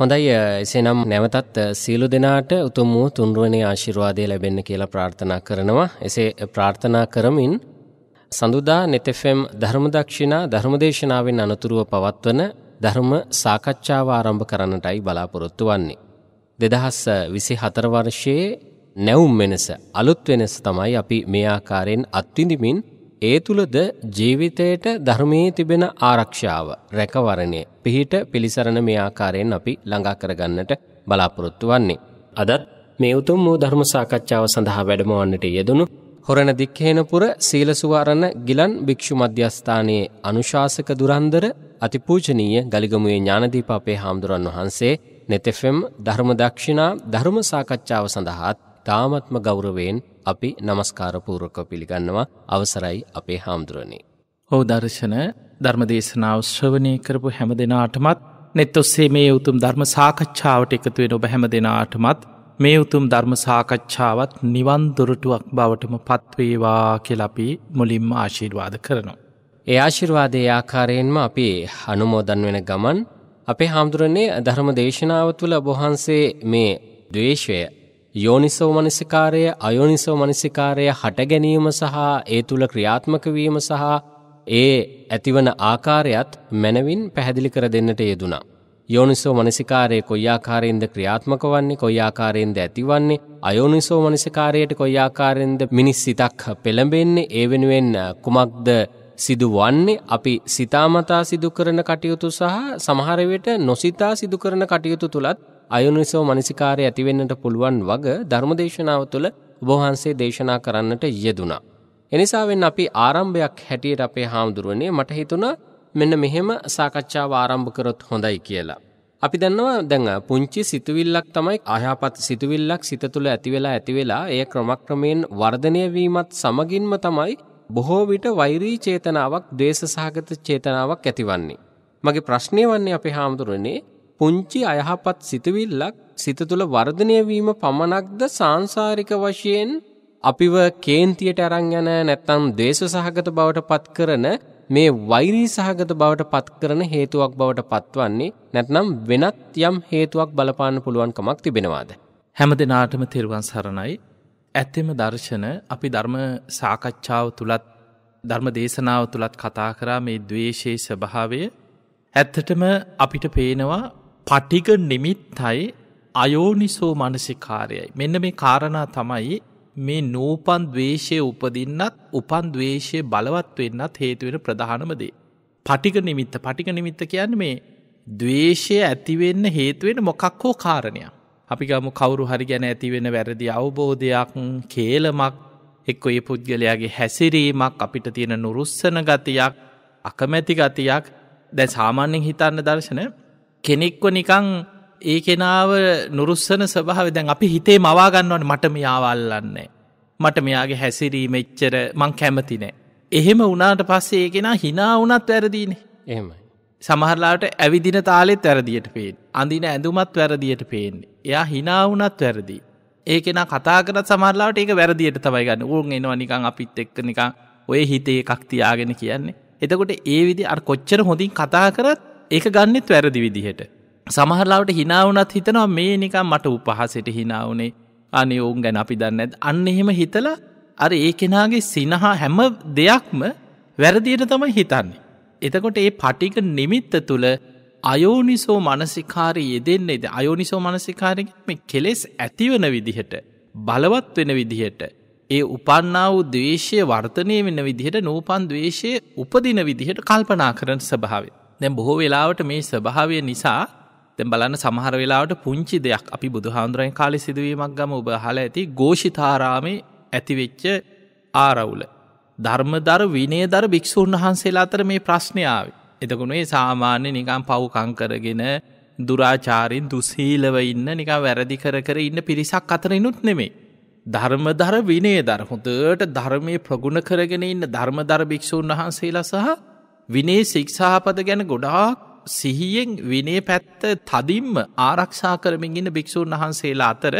හොඳයි එසේනම් නැවතත් සීලු දෙනාට උතුම් වූ තුන්රුවනේ ආශිර්වාදය ලැබෙන්න කියලා ප්‍රාර්ථනා කරනවා. එසේ ප්‍රාර්ථනා කරමින් සඳුදා නෙතෙෆම් ධර්මදක්ෂිනා ධර්මදේශනාවෙන් අනතුරුව පවත්වන ධර්ම සාකච්ඡාව ආරම්භ කරන්නටයි බලාපොරොත්තු වන්නේ. දෙදහස් විසි හතරවර්ෂයේ නැවුම් වෙනස අලුත් වෙනස තමයි අපි මේ ආකාරයෙන් අත්විඳිමින් ඒ තුළද ජීවිතයට ධර්මයේ තිබෙන ආරක්ෂාව, රැකවරණය, පිහිට පිළිසරණ මේ ආකාරයෙන් අපි ළඟා කරගන්නට බලාපොරොත්තු වන්නේ. අදත් මේ උතුම් වූ ධර්ම සාකච්ඡාව සඳහා වැඩමවන්නට යෙදුණු හොරණ දික්හේනපුර සීලසුවාරණ ගිලන් භික්‍ෂු මධ්‍යස්ථානයේ අනුශාසක දුරන්දර අතිපූජනීය ගලිගමුවේ ඥානදීප අපේ හාමුදුරන් වහන්සේ නෙතෙෆෙම් ධර්ම දක්ෂිනා ධර්ම සාකච්ඡාව සඳහාත් තාමත්ම ගෞරවයෙන් අපි নমස්කාරපූර්වක පිළිගන්නවා අවසරයි අපේ හාමුදුරනේ. හෝ දර්ශන ධර්මදේශනාව ශ්‍රවණය කරපු හැම දෙනාටමත් නෙත් ඔස්සේ මේ උතුම් ධර්ම සාකච්ඡාවට එකතු වෙන ඔබ හැම දෙනාටමත් මේ උතුම් ධර්ම සාකච්ඡාවත් නිවන් දොරටුවක් බවටම පත්වේවා කෙලපි මුලින්ම ආශීර්වාද කරනවා. ඒ ආශිර්වාදය ආකාරයෙන්ම අපි අනුමෝදන් වෙන ගමන් අපේ හාමුදුරනේ ධර්ම දේශනාව තුළ බොහන්සේ මේ දවේශය යෝනිසෝ මනසිකාරය අයෝනිසෝ මනසිකාරය හට ගැනීම සහ ඒ තුළ ක්‍රියාත්මක වීම සහ ඒ ඇතිවන ආකාරයත් මැනවින් පැහැදිලි කර දෙන්නට යෙදුනා. යෝනිසෝ මනසිකාරයේ කොයි ආකාරයෙන්ද ක්‍රියාත්මක වන්නේ කොයි ආකාරයෙන්ද ඇතිවන්නේ අයෝනිසෝ මනසිකාරයට කොයි ආකාරයෙන්ද මිනිස් සිතක් පෙළඹෙන්නේ ඒ වෙනුවෙන් කුමක්ද සිදු වන්නේ අපි සිතාමතා සිදු කරන කටයුතු සහ සමහර විට නොසිතා සිදු කරන කටයුතු තුලත් අයුනිසෝ මනසිකාරය ඇතිවෙන්නට පුළුවන් වග ධර්මදේශනාව තුළ ඔබවහන්සේ දේශනා කරන්නට යෙදුනා. එනිසාවෙන් අපි ආරම්භයක් හැටියට අපේ හාමුදුරුවනේ මට හිතුණා මෙන්න මෙහෙම සාකච්ඡාව ආරම්භ කරොත් හොඳයි කියලා. අපි දන්නවා දැන් පුංචි සිතුවිල්ලක් තමයි අයහපත් සිතුවිල්ලක් සිත තුළ ඇති වෙලා ඇති වෙලා එය ක්‍රමක්‍රමයෙන් වර්ධනය වීමත් සමගින්ම තමයි බොහෝ විට වෛරී චේතනාවක්, ද්වේෂ සහගත චේතනාවක් ඇතිවන්නේ. මගේ ප්‍රශ්නේ වන්නේ අපේ හාමුදුරනේ පුංචි අයහපත් සිතවිල්ලක් සිත තුළ වර්ධනය වීම පමණක්ද සාංශාරික වශයෙන් අපිව කේන්තියට අරන් යන නැත්නම් ද්වේෂ සහගත බවට පත් කරන මේ වෛරී සහගත බවට පත් කරන හේතුවක් බවට පත්වන්නේ නැත්නම් වෙනත් යම් හේතුවක් බලපාන්න පුළුවන් කමක් තිබෙනවාද හැම දිනාටම තෙරුවන් සරණයි ඇත්තෙම දර්ශන අපි ධර්ම සාකච්ඡාව තුළත් ධර්ම දේශනාව තුළත් කතා කරා මේ ද්වේශයේ ස්වභාවය ඇත්තටම අපිට පේනවා පටික නිමිත්හයි අයෝනිසෝ මනසිකාරයයි. මෙන්න මේ කාරණා තමයි මේ නූපන් දවේශය උපදින්නත් උපන් දවේශය බලවත් වෙන්නත් හේතුවෙන ප්‍රධානමදේ. පටික නිමිත්ත පටික නිමිත්ත කියන්න මේ දවේශය ඇතිවෙන්න හේතුවෙන මොකක් හෝ කාරණයක්. අපිගම කවරු හරි ගැන ඇතිවෙන වැරදි අවබෝධයක් කේලමක් එක්කො ඒ පුද්ගලයාගේ හැසිරීමක් අපිට තියෙන නුරුස්සන ගතියක් අකමැති ගතියක් දැ සාමාන්‍යෙන් හිතන්න දර්ශන කෙනෙක්ව නිකං ඒ කෙනාව නුරුස්සන ස්භාව දැන් අපි හිතේ මවාගන්නවට මට මියාවල්ලන්නේ. මට මෙයාගේ හැසිරීම එච්චර මං කැමතිනෑ. එහෙම උනාට පස්සේ ඒ කෙනා හිනා වනත් වැරදිනේ. එහෙමයි. සමහරලාට ඇවිදින තාලෙත් වැරදියට පේෙන්. අඳින ඇඳුමත් වැරදියට පේෙන්. එයා හිනා වනත් වැරදි. ඒ කෙනා කතාකරත් සමරලාට ඒක වැරදියට තවයි ගන්න ඕන් එනවා නිකං අපිත් එක්ක නිකං ඔය හිතේ එකක් තියාගෙන කියන්නේ. එතකොට ඒ විදි අ කොච්චර හොඳින් කතා කරත් ඒක ගන්නෙත් වැරදි විදිහට. සමහරලාවට හිනාවනත් හිතනවා මේ නිකම් මට උපහසට හිනාවනේ අනේ ඔවුන් ගැන අපි දන්න ඇත් අන්න එහෙම හිතල අර ඒ කෙනාගේ සිනහා හැම දෙයක්ම වැරදියට තමයි හිතන්නේ. එතකොට ඒ පටික නිමිත්ත තුළ අයෝනිසෝ මනසිකාරය යෙදෙන්නේ ද අයෝනිසෝ මනසිකාරයම කෙලෙස් ඇතිවන විදිහට බලවත් වෙන විදිහට ඒ උපන්නා වූ දවේශය වර්තනය වෙන විදිහට නූපන් දවේශය උපදින විදිහට කල්පනා කරන ස්භාවේ. දැම් බොහෝ වෙලාවට මේ ස්වභාවය නිසා දැම් බලන්න සමහර වෙලාට පුංචි දෙයක් අපි බුදුහාන්දුරන් කාලි සිදුවීමක් ගම උබහල ඇති ගෝෂිතාරාමේ ඇතිවෙච්ච ආරවුල. ධර්මදර විනේ දර භික්‍ෂූන් වහන්සේලා අතර මේ ප්‍රශ්නාව. එතකුණේ සාමාන්‍ය නිකම් පවුකංකරගෙන දුරාචාරින් දුසීලව ඉන්න නිකා වැරදි කර කර ඉන්න පිරිසක් අතරනුත් නෙමේ. ධර්මදර විනේ දර හොඳට ධර්මය ප්‍රගුණ කරගෙන ඉන්න ධර්මදර භික්‍ෂූන් වහන්සේලා සහ විනේ ශික්ෂාපද ගැන ගොඩාක් සිහියෙන් විනේ පැත්ත තදින්ම ආරක්ෂා කරමින් ඉන්න භික්‍ෂූන් වහන්සේලා අතර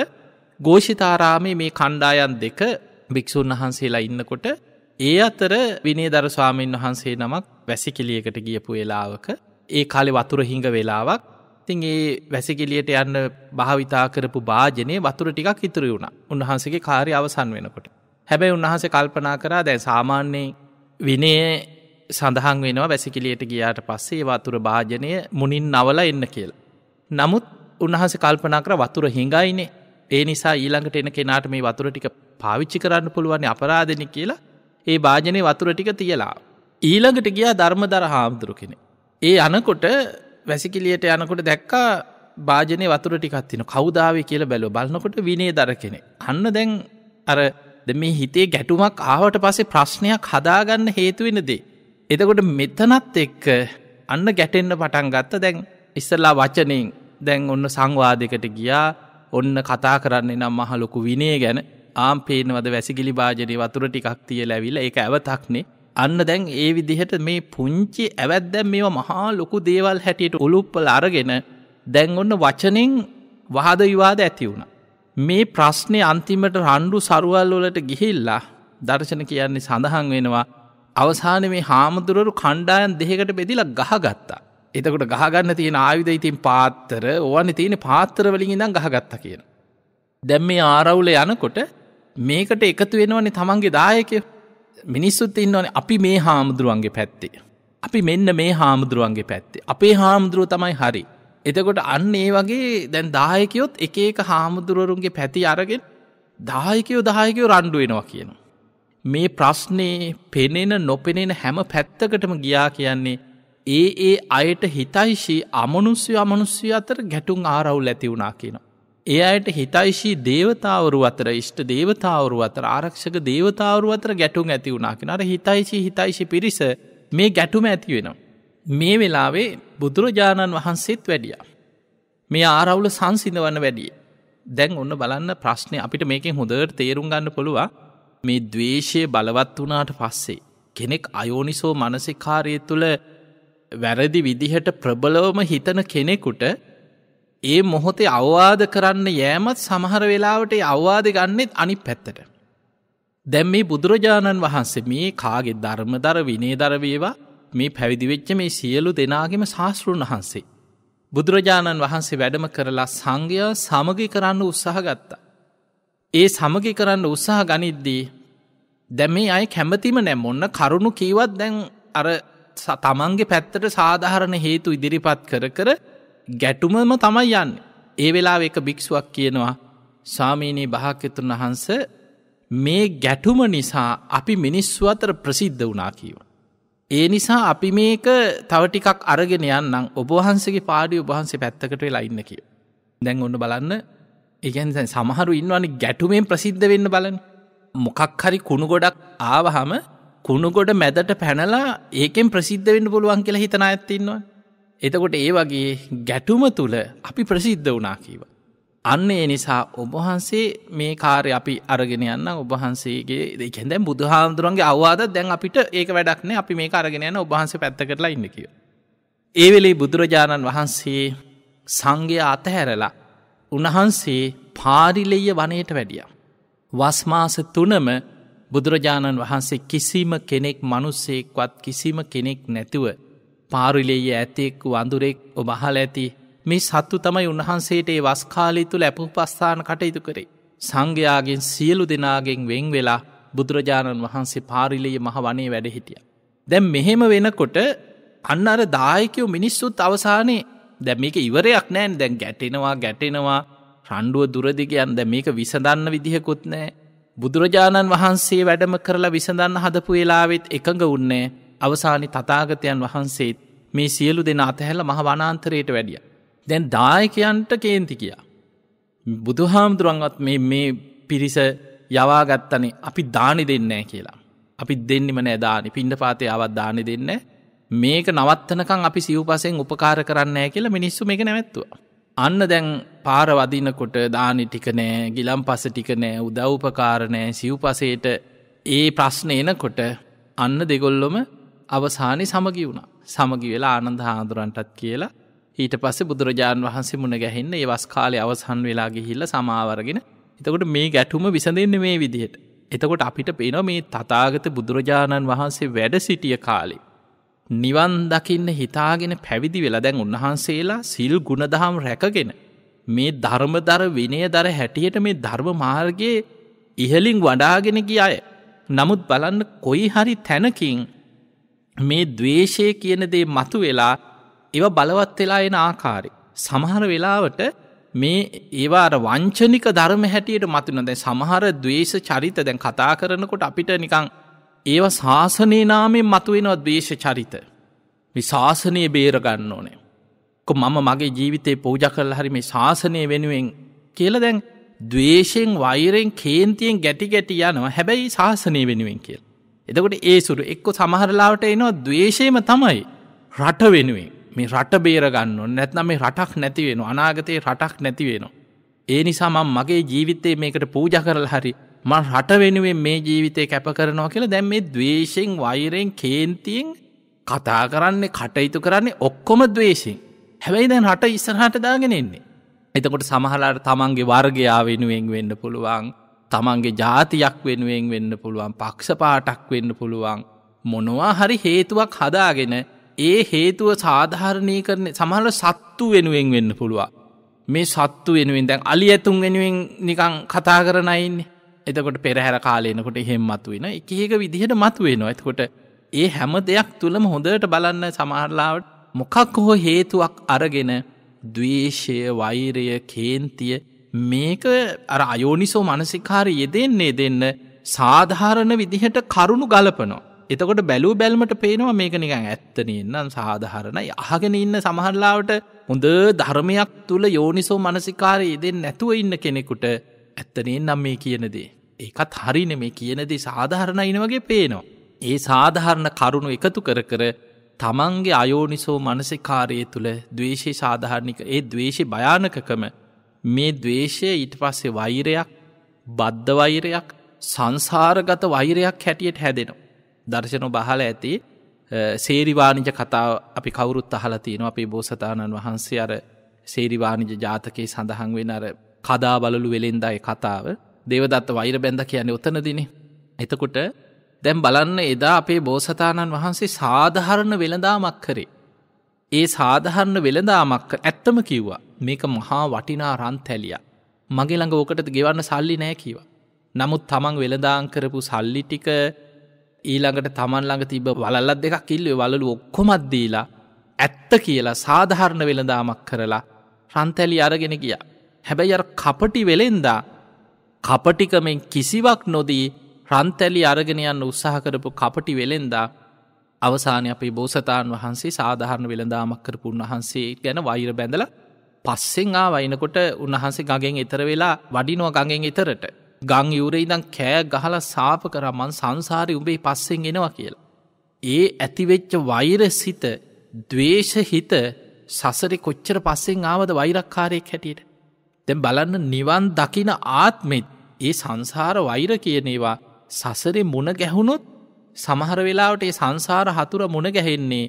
ගෝෂිතාරාමේ මේ කණ්ඩායන් දෙක භික්‍ෂූන් වහන්සේලා ඉන්නකොට ඒ අතර විනේ දරස්වාමීන් වහන්සේ නමක් වැසිකිලියකට ගියපු වෙලාවක ඒ කාලෙ වතුර හිඟ වෙලාවක් තින් ඒ වැසිකිලියට යන්න භාවිතා කරපු භාජනය වතුර ටිකක් ඉතුරු වුණ උන්වහන්සගේ කාරය අවසන් වෙනකොට. හැබැයි උන්වහස කල්පනා කරා දැන් සාමාන්‍යයෙන් විනේ සඳහන් වෙනවා වැසිකිලියට ගියාට පස්සේ වතුර භාජනය මුනින් නවල එන්න කියල්. නමුත් උන්හස කල්පනා කර වතුර හිඟයිනේ ඒ නිසා ඊළඟට එන කෙනාට මේ වතුර ටික පාවිච්චි කරන්න පුළුවන් අපරාධන කියලා ඒ භාජනය වතුර ටික තියලා. ඊළඟට ගියා ධර්ම දර හාමුදුරු කෙනෙ. ඒ අනකොට වැසිකිලියට යනකොට දැක්කා භාජනය වතුර ටිකත්තින කවදාව කියල බැලෝ බලනකොට විනේ දර කෙනෙ. අන්න දැන් අර මේ හිතේ ගැටුමක් ආවට පසේ ප්‍රශ්නයක් හදාගන්න හේතුවෙන දේ. එතකොට මෙතනත් එක්ක අන්න ගැටෙන්න්න පටන් ගත්ත දැන් ඉස්සල්ලා වචනයෙන් දැන් ඔන්න සංවාදකට ගියා ඔන්න කතා කරන්නේ නම් මහලොකු විනේ ගැන ආම් පේනවද වැසිගිලි භාජනය වතුර ටිකක් තිය ලැවිල ඒ ඇවතක්නේ අන්න දැන් ඒ විදිහට මේ පුංචි ඇවැත්දැම් මේ මහා ලොකු දේවල් හැටියට උළුප්පල අරගෙන දැන් ඔන්න වචනෙන් වහද විවාද ඇති වුණ. මේ ප්‍රශ්නය අන්තිමට රණ්ඩු සරුවල් වලට ගිහිල්ලා දර්ශන කියන්නේ සඳහන් වෙනවා අවසාන මේ හාමුදුරුවරු කණ්ඩායන් දෙහකට බෙදිලා ගහගත්තා. එතකොට ගහගන්න තියෙන ආයුධ ඉතින් පාත්තර ඕන තියෙන පාත්තරවලින් ඉඳන් ගහගත්තා කියන. දැම් මේ ආරවුල යනකොට මේකට එකතු වෙනවනේ තමන්ගේ දායකය මිනිස්සුත් ඉන්නවනේ අපි මේ හාමුදුරුවන්ගේ පැත්තේ. අපි මෙන්න මේ හාමුදුරුවන්ගේ පැත්තේ. අපේ හාමුදුරුව තමයි හරි. එතකොට අන්න ඒ වගේ දැන් දායකයොත් එක එක හාමුදුරුවරුන්ගේ පැති අරගෙන දායකයෝ දායකයෝ රණ්ඩුවෙනවා කියනවා. මේ ප්‍රශ්නයේ පෙනෙන නොපෙනෙන හැම පැත්තකටම ගියා කියන්නේ ඒ ඒ අයට හිතයිශී අමනුස්්‍ය අමනුස්්‍ය අතර ගැටුම් ආරවුල් ඇති වුණා කියන. ඒ අයට හිතයිශී දේවතාවරු අතර ෂ්ට දේවතාවරු අතර ආරක්ෂක දේවතාවරු අතර ගැටුම් ඇති වුණා කියෙන අර හිතයිශී හිතයිශි පිරිස මේ ගැටුම ඇති වෙනවා. මේ වෙලාවේ බුදුරජාණන් වහන්සේත් වැඩිය. මේ ආරවුල සංසිඳවන්න වැඩිය. දැන් ඔන්න බලන්න ප්‍රශ්නය අපිට මේකින් හොදර තේරුම් ගන්න පුළුවන් මේ දවේශය බලවත් වනාට පස්සේ. කෙනෙක් අයෝනිසෝ මනසිකාරය තුළ වැරදි විදිහට ප්‍රබලවම හිතන කෙනෙකුට ඒ මොහොතේ අවවාද කරන්න යෑමත් සමහර වෙලාවට අවවාද ගන්නෙත් අනි පැත්තට. දැම් මේ බුදුරජාණන් වහන්සේ මේ කාගෙ ධර්මදර විනේ දරවේවා මේ පැවිදිවෙච්ච මේ සියලු දෙනාගෙම ශාස්තෘන් වහන්සේ. බුදුරජාණන් වහන්සේ වැඩම කරලා සංඝයා සමගි කරන්න උත්සාහ ගත්තා. ඒ සමගි කරන්න උත්සාහ ගනිද්දී දැ මේ අය කැමතිම නැම් ඔන්න කරුණු කීවත් දැන් අර තමන්ගේ පැත්තට සාධහරණ හේතු ඉදිරිපත් කර කර ගැටුමම තමයි යන්න. ඒ වෙලා එක භික්ෂුවක් කියනවා සාමීනී භාකතුන් වහන්ස මේ ගැටුම නිසා අපි මිනිස්සු අතර ප්‍රසිද්ධ වනා කීව. ඒ නිසා අපි මේක තවටිකක් අරගෙන යන්නම් ඔබහන්සගේ පාඩි උබහන්සේ පැත්තකට වෙලා ඉන්න කිය. දැන් ඔන්න බලන්න ඉගැන් සමහරු ඉන්නවනි ගැටුමෙන් ප්‍රසිද්ධ වෙන්න බලන්න මොකක් හරි කුණු ගොඩක් ආවහම කුණුගොඩ මැදට පැනලා ඒකෙන් ප්‍රසිද්ධ වෙන්න පුළුවන් කියලා හිතන ඇත්තින්නවා. එතකොට ඒ වගේ ගැටුම තුළ අපි ප්‍රසිද්ධ වනා කීව. අන්න ඒ නිසා ඔබහන්සේ මේ කාරය අපි අරගෙන යන්න ඔබහන්සේගේ දෙකෙන් දැ බුදුහාමුදුරන්ගේ අවවාද දැන් අපිට ඒක වැඩක්න අපි මේ අරගෙන යන ඔබහන්සේ පැත්ත කරලා ඉන්න කියව. ඒ වෙලේ බුදුරජාණන් වහන්සේ සංඝය අතහැරලා උණහන්සේ පාරිලෙය වනයට වැඩියම්. වස්මාස තුනම බුදුරජාණන් වහන්සේ කිසිම කෙනෙක් මනුස්සෙක්වත් කිසිම කෙනෙක් නැතුව පාරිලෙය ඇතෙක් වඳුරෙක් ඔබහල ඇති මේ සත්තු තමයි උන්වහන්සේට ඒ වස්කාලය තුළ ඇපු පස්ථාන කටයුතු කරේ. සංඝයාගෙන් සියලු දෙනාගෙන් වෙන් වෙලා බුදුරජාණන් වහන්සේ පාරිලෙය මහ වනේ වැඩහිටිය. දැම් මෙහෙම වෙනකොට අන්න අර දායකයෝ මිනිස්සුත් අවසානයේ දැම් මේක ඉවරයක් නෑන් දැන් ගැටෙනවා ගැටෙනවා රණ්ඩුව දුරදිගයන් ද මේක විසඳන්න විදිහකුත් නෑ. බුදුරජාණන් වහන්සේ වැඩම කරලා විසඳන්න හදපු වෙලාවෙත් එකඟ උන්නේ අවසානි තතාගතයන් වහන්සේත් මේ සියලු දෙෙන අතහැල මහ වනාන්තරයට වැඩිය. දැන් දායකයන්ට කේන්ති කියා. බුදුහාමුදුරුවන්වත් මේ මේ පිරිස යවාගත්තනේ අපි දානි දෙන්නෑ කියලා. අපි දෙන්නෙම නෑදානි පින්ඩ පාතය අවත් දානි දෙන්න මේක නවත්තනකං අපි සිව්පසයෙන් උපකාර කරන්නෑ කියලා මිනිස්සු මේක නැවැත්තුවා. අන්න දැන් පාර වදිනකොට දානි ටිකනෑ ගිලම් පස ටිකනෑ උදව්පකාරණෑ සිව්පසයට ඒ ප්‍රශ්න එනකොට අන්න දෙගොල්ලොම අවසානි සමගි වුණ සමගි වෙලා ආනන්ද හාදුරන්ටත් කියලා ඊට පස්සේ බුදුරජාණන් වහන්සේ මුණ ගැහෙන්න ඒ වස් කාලය අවසන් වෙලා ගිහිල්ල සමාවරගෙන එතකොට මේ ගැටුම විසඳෙන්න මේ විදිහට. එතකොට අපිට පේන මේ තතාගත බුදුරජාණන් වහන්සේ වැඩ සිටිය කාලේ නිවන් දකින්න හිතාගෙන පැවිදි වෙලා දැන් උන්වහන්සේලා සිල් ගුණදහම් රැකගෙන මේ ධර්මදර විනය දර හැටියට මේ ධර්ම මාර්ගයේ ඉහලින් වඩාගෙන ගිය අය. නමුත් බලන්න කොයි හරි තැනකින් මේ දවේශය කියන දේ මතු වෙලා ඒව බලවත් වෙලා එන ආකාරය. සමහර වෙලාවට මේ ඒවාර වංචනික ධර්ම හැටියට මතුන දැ සමහර දවේශ චරිත දැන් කතා කරනකොට අපිට නිකං ඒව ශාසනය නාමෙන් මතුවෙනවත් දේශ චරිත ශාසනය බේරගන්න ඕනේ. කො මම මගේ ජීවිතේ පූජ කරල හරි මේ ශාසනය වෙනුවෙන් කියල දැන් දවේශයෙන් වෛරෙන් කේන්තියෙන් ගැටි ගැටි යනවා හැබැයි ශාසනය වෙනුවෙන් කියල්. එදකොට ඒ සුරු එක්කො සමහරලාට එනවා දවේශයම තමයි රට වෙනුවෙන් මේ රට බේරගන්න නැත්නම් මේ රටක් නැතිවෙන අනාගතයේ රටක් නැතිවෙනවා. ඒ නිසා මගේ ජීවිතේ මේකට පූජ කරල හරි ම රට වෙනුවෙන් මේ ජීවිතය කැප කරනවා කියලා දැම් මේ දවේශයෙන් වෛරයෙන් කේන්තියෙන් කතා කරන්නේ කටයුතු කරන්නේ ඔක්කොම දවේශයෙන් හැබැයි දැන් හට ඉස්සරහට දාගෙන එන්නේ. එතකොට සමහලාට තමන්ගේ වර්ගයා වෙනුවෙන් වෙන්න පුළුවන් තමන්ගේ ජාතියක් වෙනුවෙන් වෙන්න පුළුවන් පක්ෂ පාටක් වෙන්න පුළුවන් මොනවා හරි හේතුවක් හදාගෙන ඒ හේතුව සාධාරණය කරන සමහල සත්තු වෙනුවෙන් වෙන්න පුළුවන් මේ සත්තු වෙනුවෙන් දැන් අලි ඇතුන් වෙනුවෙන් නිකං කතා කරනයින්නේ එතකොට පෙරහැර කාලයනකොට එහෙම මතුවෙන එකඒක විදිහට මතුවෙනවා ඇතකොට ඒ හැම දෙයක් තුළම හොඳට බලන්න සමහරලාවට මොකක් හෝ හේතුවක් අරගෙන දවේශය වෛරය කේන්තිය මේක අර අයෝනිසෝ මනසිකාර යෙදෙන්නේ දෙන්න සාධාරණ විදිහට කරුණු ගලපනො. එතකොට බැලූ බැල්මට පේනවා මේක නිකං ඇත්තනන්නම් සාධහරණයි අහගෙන ඉන්න සමහරලාවට හොඳ ධර්මයක් තුළ යෝනිසෝ මනසිකාරය යෙදෙන් නැතුව ඉන්න කෙනෙකුට ඇත්තනෙන් නම් මේ කියනදේ. ඒකත් හරින මේ කියනදේ සාධහරණයින වගේ පේනවා. ඒ සාධහරණ කරුණු එකතු කර කර තමන්ගේ අයෝනිසෝ මනසිකාරය තුළ දවේශය සාධහරණික ඒ දවේශය භයානකකම මේ දවේශය ඊට පස්සේ වෛරයක් බද්ධ වෛරයක් සංසාරගත වෛරයක් හැටියට හැදෙනවා. දර්ශනු බහල ඇති සේරිවානිජ කතාව අපි කවුරුත් අහලතියනවා අපේ බෝසතාණන් වහන්සේ අර සේරිවානිජ ජාතකයේ සඳහන් වෙන අර කදා බලලු වෙළෙන්දායි කතාව දේවදත්ත වෛර බැඳ කියන්නේ උතනදිනේ. එතකොට දැම් බලන්න එදා අපේ බෝසතාණන් වහන්සේ සාධහරණ වෙළදාමක් කරේ. ඒ සාධහරණ වෙළදාමක් ඇත්තම කිව්වා මේක මහා වටිනා රන් තැලිය. මගේ ළඟ ඕකට ගෙවන්න සල්ලි නෑ කිව. නමුත් තමන් වෙළදාං කරපු සල්ලි ටික ඊළඟට තමන් ළඟ තිබ වලල්ලත් දෙකක් ඉල්ලේ වලු ඔක්කොමත්දීලා ඇත්ත කියලා සාධහරණ වෙළදාමක් කරලා රන්තැලි අරගෙන ගිය. හැබැයි අර කපටි වෙළෙන්දා කපටිකමෙන් කිසිවක් නොදී රන්තැලි අරගෙනයන්න උත්සාහ කරපු කපටි වෙළෙන්දා අවසානය අපේ බෝසතාන් වහන්සේ සාධාරණ වෙළඳාමක් කරපුන් වහන්සේ ගැන වෛර බැඳල පස්සෙන් ආ වයිනකොට උන්වහන්සේ ගගෙන් එතර වෙලා වඩිනෝ ගගෙන් එතරට ගං යුරයිදං කෑ ගහල සාප කරමන් සංසාරය උඹේ පස්සෙන් එනවා කියලා. ඒ ඇතිවෙච්ච වෛරසිත දවේශහිත සසරි කොච්චර පස්සෙන් ආවද වෛරක්කාරයෙක් හැටියට. තැ බලන්න නිවන් දකින ආත්මෙත් ඒ සංසාර වෛර කියනේවා සසරේ මුණ ගැහුණොත් සමහර වෙලාවට ඒ සංසාර හතුර මුණ ගැහෙන්නේ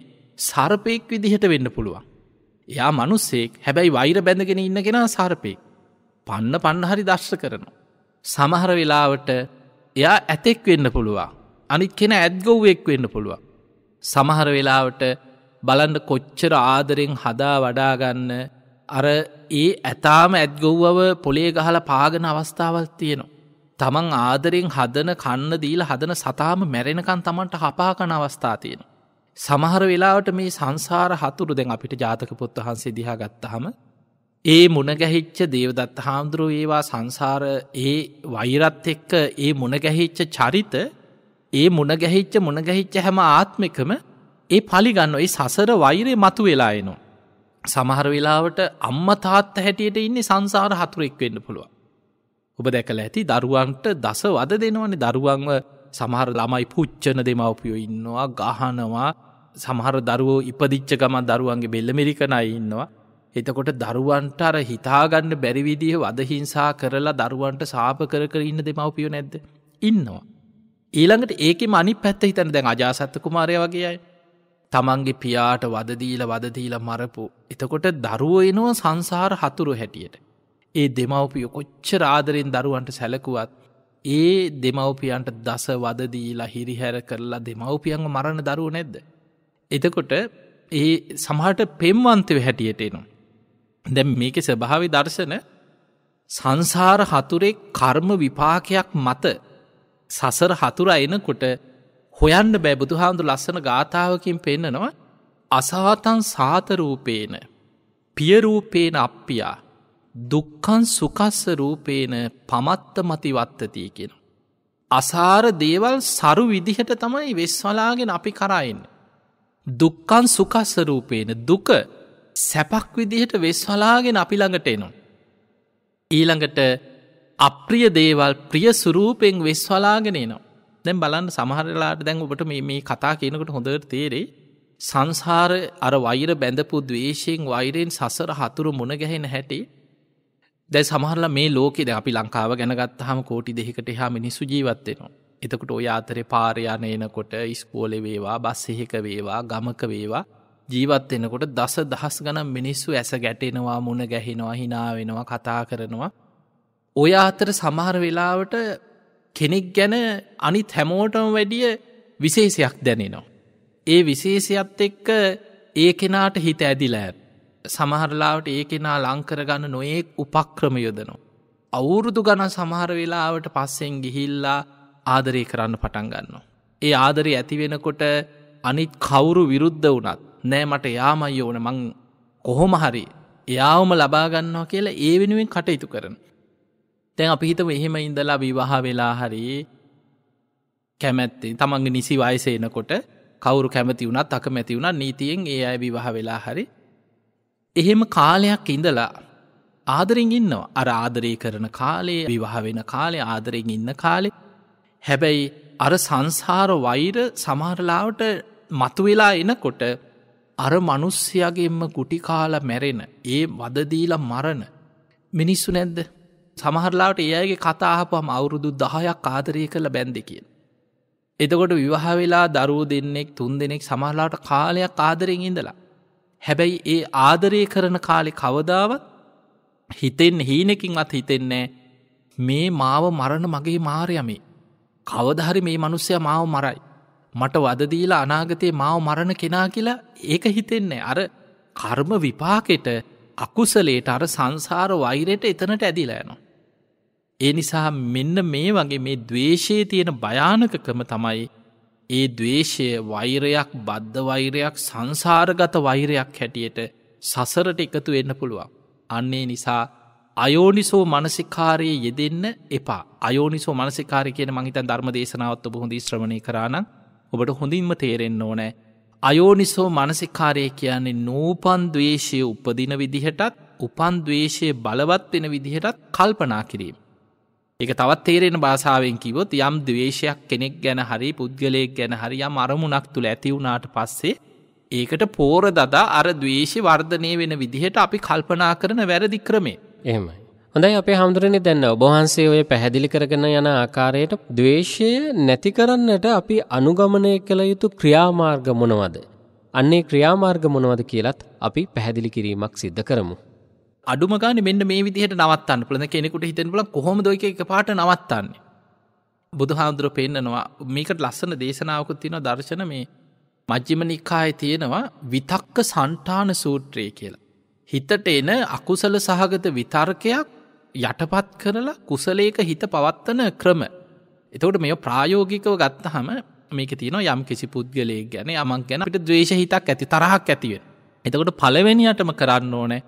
සර්පයෙක් විදිහට වෙන්න පුළුවන්. එයා මනුස්සෙක් හැබැයි වෛර බැඳගෙන ඉන්න කෙන සර්පයෙක්. පන්න පන්න හරි දශ්ෂ කරනවා. සමහර වෙලාවට එයා ඇතෙක් වෙන්න පුළුවන්. අනිත් කෙන ඇත්ගොව්වෙක් වෙන්න පුළුවන්. සමහර වෙලාවට බලන්න කොච්චර ආදරෙන් හදා වඩාගන්න අර ඒ ඇතාම ඇත්ගොව්වව පොලේ ගහල පාගන අවස්ථාවල් තියෙනවා. තමන් ආදරෙන් හදන කන්න දීල හදන සතාම මැරෙනකන් තමන්ට හපාකන අවස්ථා තියෙන. සමහර වෙලාවට මේ සංසාර හතුරු දෙැන් අපිට ජාතක පොත් වහන්සේ දිහා ගත්තහම ඒ මුණගැහිච්ච දේවදත් හාමුදුරුව ඒවා සංසාර ඒ වෛරත් එක්ක ඒ මුණගැහිච්ච චරිත ඒ මුණගැහිච්ච මුණගැහිච්ච හැම ආත්මිකම ඒ පලිගන්න ඒ සසර වෛරය මතු වෙලායනවා. සමහර වෙලාවට අම්ම තාත්ත හැටියට ඉන්න සංසාර හතුරෙක් වෙන්න පුළුවන්. ඔබ දැකල ඇති දරුවන්ට දස වද දෙනවනේ දරුවන්ව සමහර ළමයි පුච්චන දෙමවපියෝ ඉන්නවා ගහනවා සමහර දරුවෝ ඉපදිච්ච ගමන් දරුවන්ගේ බෙල්ලමිරිකනයි ඉන්නවා. එතකොට දරුවන්ට අර හිතාගන්න බැරිවිදිහ වදහිංසා කරලා දරුවන්ට සාප කර කර ඉන්න දෙමවපියෝ නැද්ද ඉන්නවා. ඊළඟට ඒකෙ මනි පැත්ත හිතන දැන් අජාසත්ත කුමාරය වගේ අයි තමන්ගේ පියාට වදදීල වදදීල මරපු. එතකොට දරුව එනවා සංසාර හතුරු හැටියට. ඒ දෙමවපිය කොච්චර ආදරෙන් දරුවන්ට සැලකුවත් ඒ දෙමවපියන්ට දස වදදීලා හිරිහැර කරලා දෙමවපියන්ව මරණ දරුව නැද්ද. එතකොට ඒ සමහට පෙම්වන්තව හැටියට එනවා. දැම් මේක ස්භාවි දර්ශන සංසාර හතුරේ කර්ම විපාකයක් මත සසර හතුර එනකොට හොයන්න බෑ බුදුහාන්දු ලස්සන ගාථාවකින් පෙන්නනවා අසාතන් සාතරූපේන පියරූපේන අප්පියා දුක්කන් සුකස්ස රූපේන පමත්ත මතිවත්තතිය කියෙන. අසාර දේවල් සරු විදිහට තමයි වෙස්වලාගෙන අපි කරයින්න. දුක්කන් සුකස්ස රූපේන දුක සැපක් විදිහට වෙස්වලාගෙන අපි ළඟට එනු. ඊළඟට අප්‍රිය දේවල් ප්‍රිය සුරූපෙන් වෙස්වලාගෙන නවා. දැන් බලන්න සමහරලාට දැන් ඔබට මේ කතා කියනකට හොඳට තේරේ සංසාර අර වෛර බැඳපු දවේශයෙන් වෛරයෙන් සසර හතුරු මුණගැහෙන හැටි දැ සමහරල මේ ලෝකෙද අපි ලංකාව ගැනගත් හම කෝටි දෙහිකට හා මිනිස්සු ජීවත්වෙනවා. එතකට ඔය අතරේ පාරයන එනකොට ඉස්කෝලෙ වේවා බස් එහෙක වේවා ගමක වේවා ජීවත් එනකොට දස දහස් ගනම් මිනිස්සු ඇස ගැටෙනවා මුණ ගැහෙනවා හිනාවෙනවා කතා කරනවා. ඔය අතර සමහර වෙලාවට කෙනෙක් ගැන අනිත් හැමෝටම වැඩිය විශේෂයක් දැනෙනවා. ඒ විශේෂයත් එක්ක ඒ කෙනාට හිත ඇදිලෑ. සමහරලාට ඒ කෙනා ලංකරගන්න නොයෙක් උපක්‍රම යොදනවා. අවුරුදු ගණ සමහර වෙලාවට පස්සෙන් ගිහිල්ලා ආදරය කරන්න පටන් ගන්නවා. ඒ ආදරය ඇතිවෙනකොට අනිත් කවුරු විරුද්ධ වනත් නෑ මට යාමයි ඕන මං කොහොම හරි එයාවම ලබාගන්නවා කියලා ඒ වෙනුවෙන් කටයුතු කරන. දැන් අපිහිතම එහෙම ඉඳලා විවාහ වෙලා හරි කැමැත්තේ තමන්ගේ නිසි වයසේනකොට කවුරු කැමති වුණත් අකමැති වුණත් නීතියෙන් ඒ අය විවාහ වෙලා හරි එහෙම කාලයක් ඉඳලා ආදරෙන් ඉන්නවා අර ආදරය කරන කාලේ විවාහ වෙන කාලේ ආදරෙන් ඉන්න කාලෙ හැබැයි අර සංසාර වෛර සමහරලාවට මතුවෙලා එනකොට අර මනුස්්‍යයගෙන්ම ගුටිකාල මැරෙන ඒ වදදීලා මරණ මිනිස්සු නැද්ද සමහරලාට ඒ අයගේ කතා අහපුහම අවුරුදු දහයක් ආදරය කළ බැන්ද කියෙන්. එතකොට විවාහ වෙලා දරුව දෙන්නෙක් තුන් දෙනෙක් සමහරලාට කාලයක් ආදරෙන් ඉඳලා. හැබැයි ඒ ආදරය කරන කාලෙ කවදාවත් හිතෙන් හීනකින් අත් හිතෙන්නේ මේ මාව මරණ මගේ මාරයමේ. කවදහරි මේ මනුස්සය මාව මරයි. මට වදදීලා අනාගතයේ මාව මරණ කෙනා කියලා ඒක හිතෙන්නේ අර කර්ම විපාකෙට අකුසලේට අර සංසාර වෛරයට එතනට ඇදිලා යනවා. ඒ නිසා මෙන්න මේ වගේ මේ දවේශයේ තියෙන භයානකකම තමයි ඒ දවේශය වෛරයක් බද්ධ වෛරයක් සංසාරගත වෛරයක් හැටියට සසරට එකතු වෙන්න පුළුවන්. අන්නේ නිසා අයෝනිසෝ මනසිකාරයේ යෙදෙන්න එපා අයෝනිසෝ මනසිකාරය කියන මහිතන් ධර්ම දේශනාවත් ඔබ හොඳ ශ්‍රමණය කරන්න ඔබට හොඳින්ම තේරෙන්න්න ඕනෑ. අයෝනිසෝ මනසිකාරය කියන්නේ නූපන් දවේශය උපදින විදිහටත් උපන් දවේශය බලවත් වෙන විදිහටත් කල්පනා කිරීම. එක තවත් තේරෙන භාසාාවෙන් කිවොත් යම් දවේශයක් කෙනෙක් ගැන හරි පුද්ගලයෙක් ගැන හරි යම් අරමුණක් තුළ ඇතිවුණට පස්සේ ඒකට පෝර දදා අර දවේශ වර්ධනය වෙන විදිහට අපි කල්පනා කරන වැරදි ක්‍රමේ එහෙමයි හොඳයි අපේ හාමුදුරනි දැන්න ඔබහන්සේ ඔය පැහැදිලි කරගෙන යන ආකාරයට දවේශය නැති කරන්නට අපි අනුගමනය කළ යුතු ක්‍රියාමාර්ග මොනවද. අන්නේ ක්‍රියාමාර්ග මොනවද කියලත් අපි පැහැදිලි කිරීමක් සිද්ධ කරමු. අඩුමගාන මෙන්න මේ විදිහට නවත්තන්න පුළන කෙනෙකුට හිතෙන් බල කොහොමද එක පාට නවත්තන්නේ. බුදුහාමුදුර පෙන්න්නනවා මේකට ලස්සන දේශනාවකුත් තියෙන දර්ශන මේ මජ්ජිම නිකාය තියෙනවා විතක්ක සන්ටාන සූත්‍රය කියලා. හිතට එන අකුසල සහගත විතර්කයක් යටපත් කරලා කුසලේක හිත පවත්වන ක්‍රම. එතවට මෙ ප්‍රායෝගිකව ගත්තහම මේක තියන යම් කිසි පුද්ගලය ගැන යමක් ගැනට දවේශ හිතක් ඇති තරහක් ඇතිව. එතකොට පළවෙනියටම කරන්න ඕනෑ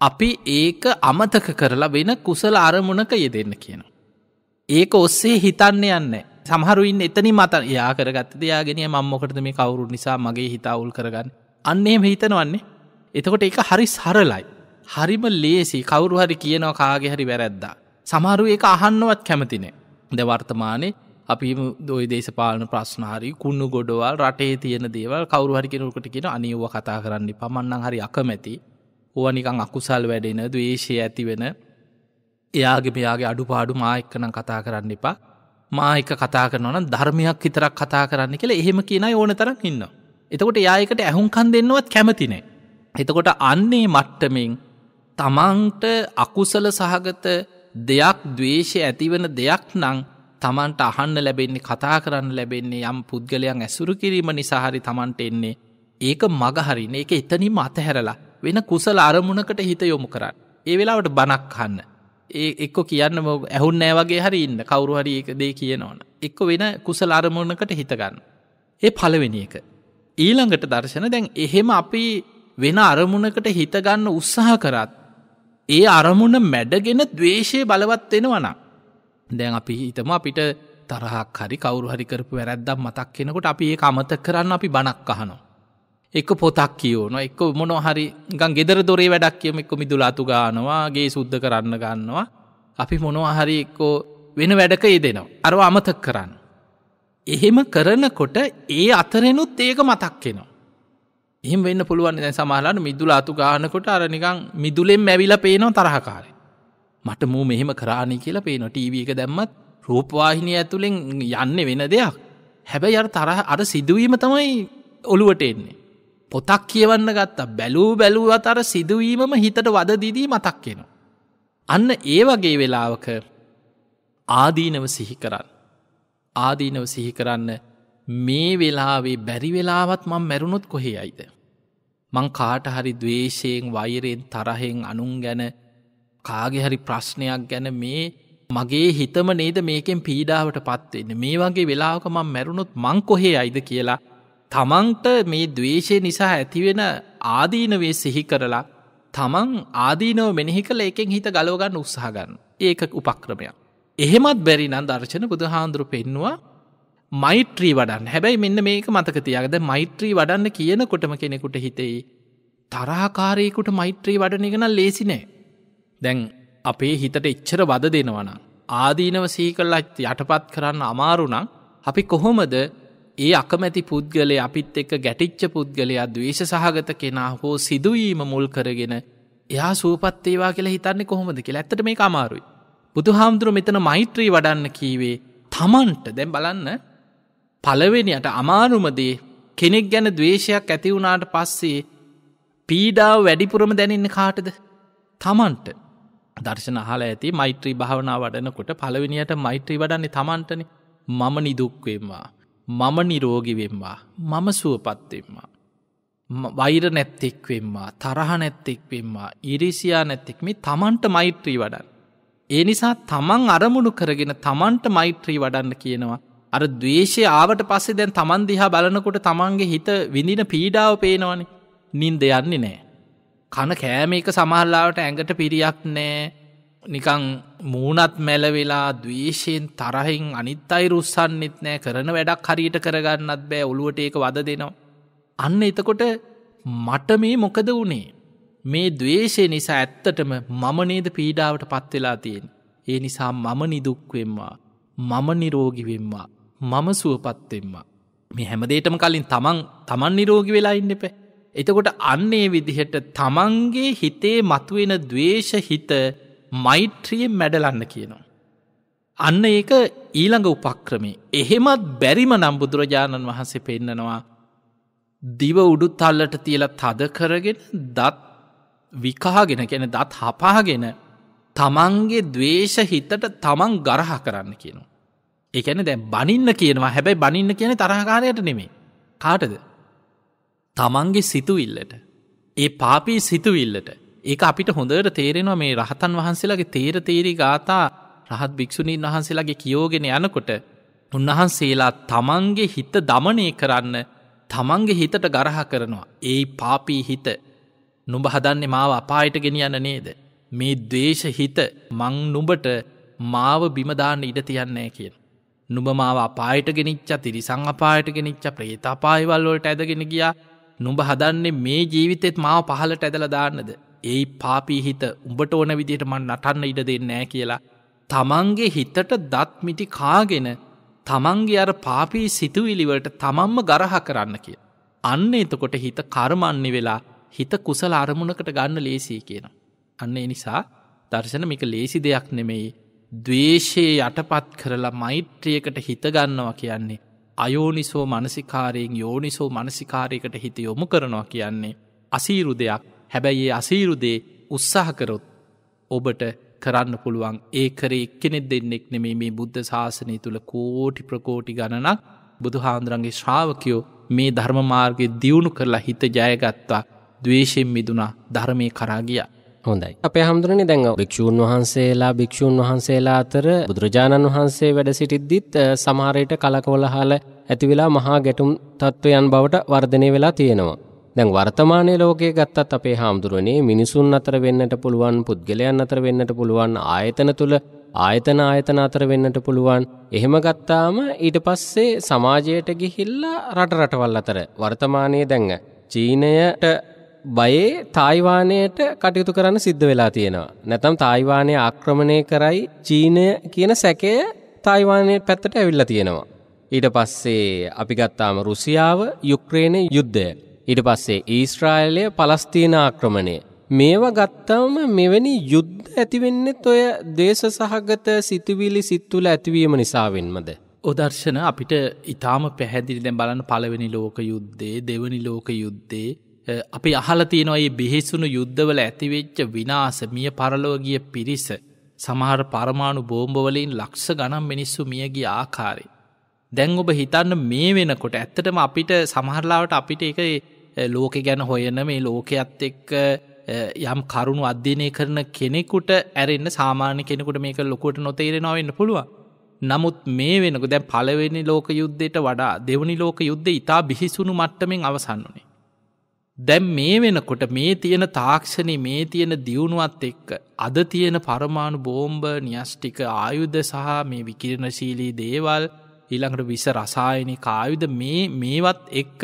අපි ඒක අමතක කරලා වෙන කුසල අරමුණක යෙදෙන්න කියන. ඒක ඔස්සේ හිතන්න යන්න සහරුවන් එතනි මත යා කරගත්ත දෙයාගෙන මම්මොකට මේ කවුරු නිසා මගේ හිතවුල් කරගන්න අන්නේම හිතනවන්නේ එතකොට ඒක හරි සරලයි. හරිම ලේසි කවුරු හරි කියනව කාගේ හරි වැරැද්දා. සමහරු ඒක අහන්නවත් කැමතිනේ. ද වර්තමානයේ අපි දොයි දේශපාලන ප්‍රශ්නාරී කුන්නු ගොඩවල් රටේ තියෙන දේවල් කවරු හරි කෙනකට කියෙන අනියව කතා කරන්නේ පමණන් හරි අකමැති ඕව නිකං අකුසල් වැඩෙන දවේශය ඇතිවෙන එයාගේ මෙයාගේ අඩු පාඩු මායක්කනම් කතා කරන්න එපා මායික කතා කරනවන ධර්මයක් හිතරක් කතා කරන්න කියලා එහෙම කියනයි ඕන තරක් ඉන්න. එතකොට යායකට ඇහුම්කන් දෙන්නවත් කැමතිනේ. එතකොට අන්නේ මට්ටමින් තමන්ට අකුසල සහගත දෙයක් දවේශය ඇතිවන දෙයක් නං තමන්ට අහන්න ලැබෙන්නේ කතා කරන්න ලැබෙන්නේ යම් පුද්ගලයන් ඇසුරු කිරීම නිසාහරි තමන්ට එන්නේ ඒක මගහරින එක එතනින් අතහැරලා වෙන කුසල අරමුණකට හිත යොමු කරන්න. ඒ වෙලාවට බනක් හන්න. ඒ එක්ක කියන්න මො ඇහුන් නෑවගේ හරි ඉන්න කවරු හරි එක දේ කියනවන. එක්ක වෙන කුසල අරමුණකට හිතගන්න. ඒ පලවෙනි එක. ඊළඟට දර්ශන දැන් එහෙම අපි වෙන අරමුණකට හිතගන්න උත්සාහ කරත්. ඒ අරමුණ මැඩගෙන දවේශය බලවත් වෙනවන. දැන් අපි හිතම අපිට තරහක් හරි කවරු හරිකරපු වැරැද්දම් මතක් කෙනකොට අපි ඒ අමත කරන්න අපි බණක් අහනවා. එක්ක පොතක් කියෝන එක්ක මොන හරි ගන් ගෙදර දොරේ වැඩක් කියම එක්ක මිදුල අතු ගානවාගේ සුද්ධ කරන්න ගන්නවා අපි මොනවා හරි එක්කෝ වෙන වැඩක යෙදෙනවා අරව අමතක් කරන්න. එහෙම කරනකොට ඒ අතරෙනුත් ඒක මතක්කෙනවා. එහම වෙන්න පුළුවන් දැ සමහලට මිදුල අතු ගානකොට අරනිකං මිදුලෙන් මැවිල පේනවා තරහකාරය. මට මූ මෙහෙම කරාණි කියලා පේන ටීව එක දැම්මත් රූපවාහිනය ඇතුළෙන් යන්න වෙන දෙයක් හැබැයි අර තරහ අර සිදුවීම තමයි ඔළුවට එන්නේ. පොතක් කියවන්න ගත්තා බැලූ බැලුවත් අර සිදුවීමම හිතට වදදිදී මතක් වෙනවා. අන්න ඒ වගේ වෙලාවක ආදීනව සිහි කරන්න. ආදීනව සිහි කරන්න මේ වෙලාවේ බැරිවෙලාවත් මං මැරුණොත් කොහේ අයිද. මං කාටහරි දවේශයෙන් වෛරයෙන් තරහෙෙන් අනුන් ගැන කාගෙහරි ප්‍රශ්නයක් ගැන මේ මගේ හිතම නේද මේකෙන් පීඩාවට පත්වෙන්න මේ වගේ වෙලාක මං මැරුණොත් මං කොහේ අයිද කියලා තමන්ට මේ දවේශය නිසා ඇතිවෙන ආදීනවේ සිහි කරලා තමන් ආදීනව මෙනෙහි කළ එකෙන් හිත ගලෝගන්න උත්සාහගන්න ඒක උපක්‍රමයක්. එහෙමත් බැරි නම් දර්ශන බුදුහාන්දුරු පෙන්නවා මෛත්‍රී වඩන් හැබැයි මෙන්න මේක මතකතියකද මෛත්‍රී වඩන්න කියනකොටම කෙනෙකුට හිතෙයි. තරාකාරයකුට මෛත්‍රී වඩන එකන ලේසිනෑ. දැන් අපේ හිතට එච්චර වද දෙනවන. ආදීනව සීකල්ලා යටපත් කරන්න අමාරුණං අපි කොහොමද ඒ අකමැති පුද්ගලය අපිත් එක්ක ගැටිච්ච පුද්ගලයා දවේශ සහගත කෙනා හෝ සිදුවීම මුල් කරගෙන එයා සූපත්තේවා කියලා හිතන්නේ කොහොමද කියලා ඇත්තට මේ අමාරුයි. බුදු හාමුදුරුව මෙතන මෛත්‍රී වඩන්න කීවේ තමන්ට දැම් බලන්න පලවෙනියට අමාරුමදේ කෙනෙක් ගැන දවේශයක් ඇතිවුණට පස්සේ පීඩාව වැඩිපුරම දැනන්න කාටද තමන්ට දර්ශන හල ඇති මෛත්‍රී භාවනා වඩනකොට පළවෙනියට මෛත්‍රී වඩන්නේ තමන්ටන මම නිදුක්වෙන්වා මම නිරෝගිවෙම්වා මම සුවපත්වෙෙන්වා. වෛර නැත්තෙක්වෙෙන්වා තරහ නැත්තෙක්වෙෙන්වා ඉරිසියා නැත්තෙක් මේ තමන්ට මෛත්‍රී වඩන්. ඒ නිසා තමන් අරමුණු කරගෙන තමන්ට මෛත්‍රී වඩන්න කියනවා. අර දවේශය ආවට පස්සේ දැන් තමන් දිහා බලනකොට තමන්ගේ හිත විඳින පීඩාව පේනවනේ නින්ද යන්නේ නෑ. කන කෑම එක සමහල්ලාවට ඇඟට පිරියක් නෑ නිකං මූනත් මැලවෙලා දවේශයෙන් තරහින් අනිත් අයි රුස්සන්නෙත් නෑ කරන වැඩක් හරියට කරගන්නත් බෑ ඔළුවට ඒක වද දෙනවා. අන්න එතකොට මට මේ මොකද වනේ. මේ දවේශය නිසා ඇත්තටම මම නේද පීඩාවට පත්වෙලා තියෙන්. ඒ නිසා මම නිදුක්වෙෙන්වා. මම නිරෝගිවෙෙන්වා. මම සුවපත්වෙෙන්වා. මේ හැමදේටම කලින් තමන් තමන් නිරෝගි වෙලා ඉන්න එප. එතකොට අන්නේ විදිහට තමන්ගේ හිතේ මතුවෙන දවේශහිත මෛත්‍රියෙන් මැඩලන්න කියනවා. අන්න ඒක ඊළඟ උපක්‍රමේ එහෙමත් බැරිම නම් බුදුරජාණන් වහන්සේ පෙන්නනවා දිව උඩු තල්ලට තියලා තද කරගෙන දත් විකාගෙන ගැන දත් හපාගෙන තමන්ගේ දවේශ හිතට තමන් ගරහ කරන්න කියනවා. එකන දැ බනින්න කියනවා හැබැයි බනින්න කියන තරහකාරයට නෙමේ කාටද තමන්ගේ සිතුවිල්ලට ඒ පාපී සිතුවිල්ලට ඒක අපිට හොඳට තේරෙනවා මේ රහතන් වහන්සේලාගේ තේර තේරි ගාථා රහත් භික්‍ෂුණීන් වහන්සේලාගේ කියෝගෙන යනකොට උන්වහන්සේලා තමන්ගේ හිත දමනය කරන්න තමන්ගේ හිතට ගරහ කරනවා. ඒ පාපී හිත නුඹ හදන්නේ මාව අපායට ගෙන යන්න නේද. මේ දේශ හිත මං නුඹට මාව බිමදාන්න ඉඩ තියන්නෑ කියන. නුඹ මාව අපායට ගෙනනිච්ච තිරිසං අපායට ගෙනනිච්ච ප්‍රේත අපායිවල්වලට ඇදගෙන ගියා නුඹ හදන්නේ මේ ජීවිතෙත් මාව පහලට ඇදල දාන්නද ඒ පාපී හිත උඹට ඕන විදිහට මන් නටන්න ඉඩ දෙන්නෑ කියලා. තමන්ගේ හිතට දත්මිටි කාගෙන තමන්ගේ අර පාපී සිතුවිලිවලට තමන්ම ගරහ කරන්න කිය. අන්න එතකොට හිත කර්මන්නේ වෙලා හිත කුසල අරමුණකට ගන්න ලේසී කියන. අන්න එනිසා දර්ශන මික ලේසි දෙයක් නෙමෙයි දවේශයේ යටපත් කරලා මෛත්‍රියකට හිතගන්නවා කියන්නේ. අයෝනිසෝ මනසිකාරයෙන් යෝනිසෝ මනසිකාරයකට හිත යොමු කරනවා කියන්නේ. අසීරු දෙයක් හැබැයි ඒ අසීරුදේ උත්සාහකරොත් ඔබට කරන්න පුළුවන් ඒ කරේ එක්කෙනෙක් දෙන්නෙක් නෙමේ මේ බුද්ධ ශාසනය තුළ කෝටි ප්‍රකෝටි ගණනක් බුදුහාන්දුරන්ගේ ශ්‍රාවකයෝ මේ ධර්මමාර්ගය දියුණු කරලා හිත ජයගත්තා දවේශයෙන් මිදුනා ධර්මය කරාගිය. හොඳයි අපේ හමුදුරනි දැඟ භික්ෂූන් වහන්සේලා භික්ෂූන් වහන්සේලා අතර බුදුරජාණන් වහන්සේ වැඩ සිටිද්දිත් සමහරයට කලකෝල හාල ඇතිවෙලා මහා ගැටුම් තත්ත්වයන් බවට වර්ධනය වෙලා තියෙනවා. දැන් වර්තමානයේ ලෝකයේ ගත්තත් අපේ හාමුදුරනේ මිනිසුන් අතර වෙන්නට පුළුවන් පුද්ගලයන් අතර වෙන්නට පුළුවන් ආයතන තුල ආයතන ආයතන අතර වෙන්නට පුළුවන්. එහෙම ගත්තාම ඊට පස්සේ සමාජයට ගිහිල්ලා රට රටවල් අතර වර්තමානයේ දැන් චීනයට බයේ තායිවානයට කටයුතු කරන්න සිද්ධ වෙලා තියෙනවා. නැතම් තායිවානය ආක්‍රමණය කරයි චීනය කියන සැකය තායිවානය පැත්තට ඇවිල්ලා තියෙනවා. ඊට පස්සේ අපි ගත්තාම රුසියාව යුක්්‍රේණය යුද්ධය ඊට පස්සේ ඊස්රායලය පලස්තිීන ආක්‍රමණය. මේව ගත්තාම මෙවැනි යුද්ධ ඇතිවෙන්නෙත් ඔය දේශ සහගත සිතුවිලි සිත්තුල ඇතිවීම නිසාවෙන්මද. උදර්ශන අපිට ඉතාම පැහැදිලි දැ බලන පළවෙනි ලෝක යුද්ධේ දෙවනි ලෝක යුද්ධේ අපි අහලතිය නොයි බිහිසුණු යුද්ධවල ඇතිවෙච්ච විනාස මිය පරලෝගිය පිරිස සමහර පරමාණු බෝම්බවලින් ලක්ෂ ගනම් මිනිස්සු මියගිය ආකාරය. දැන් ඔබ හිතන්න මේ වෙනකොට ඇත්තටම අපිට සමහරලාවට අපිට එක ලෝකෙ ගැන හොයන මේ ලෝකයක්ත් එක්ක යම් කරුණු අධ්‍යනය කරන කෙනෙකුට ඇරෙන්න්න සාමාන්‍ය කෙනෙකුට මේක ලොකොට නොතේරෙනවෙන්න පුළුවන්. නමුත් මේ වෙනකු දැන් පලවෙනි ලෝක යුද්ධයට වඩා දෙවනි ලෝක යුද්ධ ඉතා බිහිසුණු මට්ටමෙන් අවසන් වනේ. දැම් මේ වෙනකොට මේ තියෙන තාක්ෂණ මේ තියෙන දියුණුවත් එක්ක අද තියෙන පරමාණු බෝම්භ නිියස්්ටික ආයුධ සහ මේ විකිරණශීලී දේවල් ඊළඟට විස රසායනි කායුද මේ මේවත් එක්ක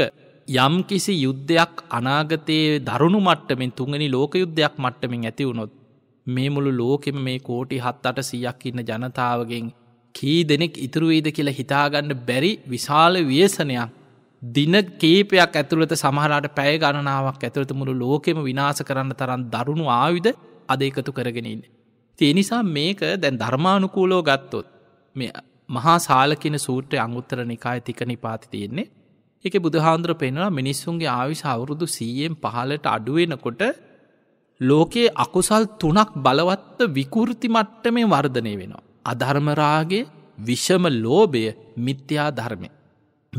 යම්කිසි යුද්ධයක් අනාගතයේ දරුණු මට්ටමින් තුන්ගනි ලෝක යුද්ධයක් මට්ටමින් ඇති වුණොත් මේ මුළු ලෝකෙම මේ කෝටි හත් අට සියක් ඉන්න ජනතාවගෙන් කී දෙනෙක් ඉතුරුවේද කියලා හිතාගන්න බැරි විශාල වියසනයක් දින කේපයක් ඇතුළට සමහරට පැය ගණනාවක් ඇතුළත මුළු ලෝකෙම විනාස කරන්න තරන් දරුණු ආවිද අද එකතු කරගෙනන්න. තියනිසා මේක දැන් ධර්මානුකූලෝ ගත්තොත් මේ මහා සාලකින සූට්‍රය අංගුත්තර නිකාය තික නිපාති තියෙන්නේ එක බුදුහාන්දුර පෙනවා මිනිස්සුන්ගේ ආවිශ අවුරුදු සීයෙන් පහලට අඩුවෙනකොට ලෝකයේ අකුසල් තුනක් බලවත්ත විකෘති මට්ටමේ වර්ධනය වෙනවා. අධර්මරාගේ විෂම ලෝභය මිත්‍යා ධර්මය.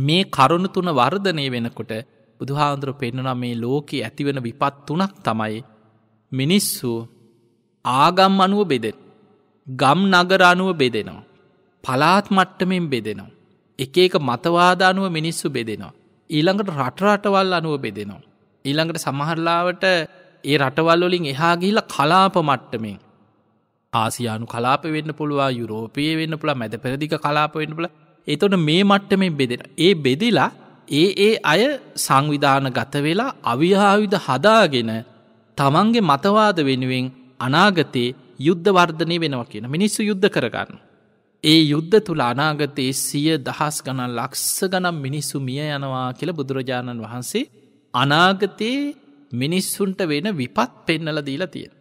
මේ කරුණු තුන වර්ධනය වෙනකොට බුදුහාන්දුර පෙන්නනා මේ ලෝකයේ ඇතිවෙන විපත් තුනක් තමයි මිනිස්සු ආගම් අනුව බෙදෙන ගම් නගර අනුව බෙදෙනවා. පලාත් මට්ටමෙන් බෙදෙනවා. එක එක මතවාද අනුව මිනිස්සු බෙදෙනවා. ඊළඟට රටරටවල් අනුව බෙදෙනවා. ඊළඟට සමහරලාවට ඒ රටවල්වලින් එහා ගිහිල කලාප මට්ටමෙන් ආසියානු කලාප වෙන්න පුළුවා යුරෝපය වෙන්න පුළ මැද පෙරදික කලාප වෙන්න පුළ එතොට මේ මට්ටමෙන් බෙදෙන. ඒ බෙදිලා ඒ ඒ අය සංවිධාන ගත වෙලා අවිහාවිධ හදාගෙන තමන්ගේ මතවාද වෙනුවෙන් අනාගතයේ යුද්ධ වර්ධනය වෙනවා කියන මිනිස්සු යුද්ධ කරගන්න. ඒ යුද්ධ තුළ අනාගතයේ සිය දහස් ගණන් ලක්ස ගනම් මිනිස්සු මිය යනවා කියල බුදුරජාණන් වහන්සේ අනාගතයේ මිනිස්සුන්ට වෙන විපත් පෙන්නල දීලා තියෙන.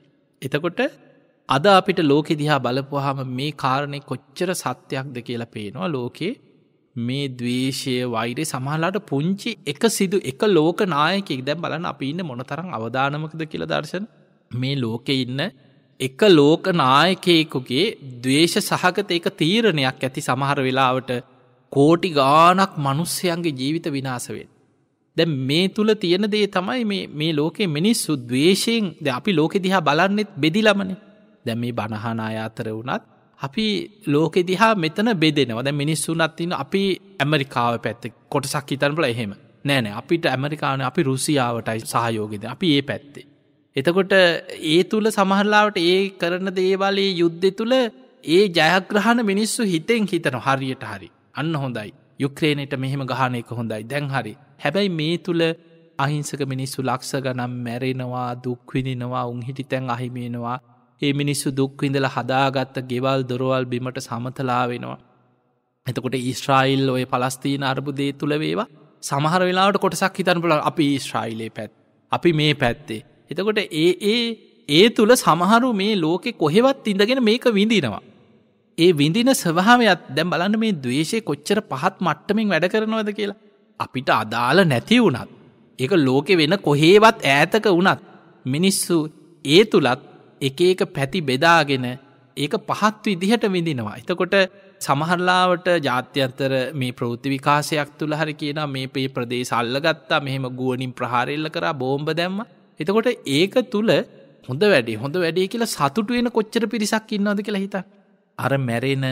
එතකොට අද අපිට ලෝකෙ දිහා බලපුහම මේ කාරණය කොච්චර සත්‍යයක්ද කියලා පේනවා ලෝකේ මේ දවේශය වෛරය සමහලාට පුංචි එක සිදු එක ලෝක නායකෙක් දැම් බලන්න අපි ඉන්න මොනතරම් අවධානමකද කියල දර්ශන මේ ලෝකෙ ඉන්න එක ලෝක නායකයෙකුගේ දවේශ සහගත එක තීරණයක් ඇති සමහර වෙලාවට කෝටි ගානක් මනුස්සයන්ගේ ජීවිත විනාසවෙන්. දැ මේ තුළ තියෙන දේ තමයි මේ ලෝකෙ මිනිස්සු දවේශයෙන් ද අපි ලෝකෙ දිහා බලන්නෙත් බෙදිලමන දැ මේ බණහනාය අතර වුණත් අපි ලෝකෙ දිහා මෙතන බෙදෙනවද මිනිස්සුනත් තින අපි ඇමරිකාව පැත්ත කොටසක් හිතන්පල එහෙම නෑනෑ අපිට ඇමරිකාන අපි රුසියාවටයි සහයෝගෙද අපි ඒ පැත්තේ එතකොට ඒ තුළ සමහරලාවට ඒ කරන දේවලේ යුද්ධෙ තුළ ඒ ජයග්‍රහණ මිනිස්සු හිතෙන් හිතන හරියට හරි අන්න හොඳයි යුක්‍රේණයට මෙහෙම ගහනයක හොඳයි දැන් හරි හැබැයි මේ තුළ අහිංසක මිනිස්සු ලක්ෂ ගනම් මැරෙනවා දුක්විදිනවා උන්හිටි තැන් අහිමේනවා ඒ මිනිස්සු දුක්විඳල හදාගත්ත ගෙවල් දොරවල් බිමට සමතලාවෙනවා. එතකොට ඊස්ට්‍රයිල් ඔය පලස්තිීන අර්බුදේ තුළවේවා සමහර වෙලාට කොටසක් හිතන් පුල අපි ඊස්ට්‍රයිලේ පැත් අපි මේ පැත්තේ එතකොට ඒ ඒ ඒ තුළ සමහරු මේ ලෝකෙ කොහෙවත් ඉඳගෙන මේක විඳීනවා. ඒ විඳින ස්වභාවයත් දැම් බලන්න මේ දවේශය කොච්චර පහත් මට්ටමින් වැඩ කරනවද කියලා. අපිට අදාළ නැති වුණත්. එක ලෝකෙ වෙන කොහේවත් ඈතක වුණත්. මිනිස්සු ඒ තුළත් එක එක පැති බෙදාගෙන ඒක පහත් විදිහට විඳිනවා. එතකොට සමහරලාවට ජාත්‍යන්තර මේ ප්‍රෘති විකාශයක් තුළ හරි කියන මේ පේ ප්‍රදේ සල්ලගත්තා මෙහෙම ගුවනින් ප්‍රහාරෙල්ල කර බෝම්බ දැම්ම එතකොට ඒක තුළ හොඳ වැඩේ හොඳ වැඩේ කියලා සතුටු වෙන කොච්චර පිරිසක් ඉන්නද කියලා හිත. අර මැරෙන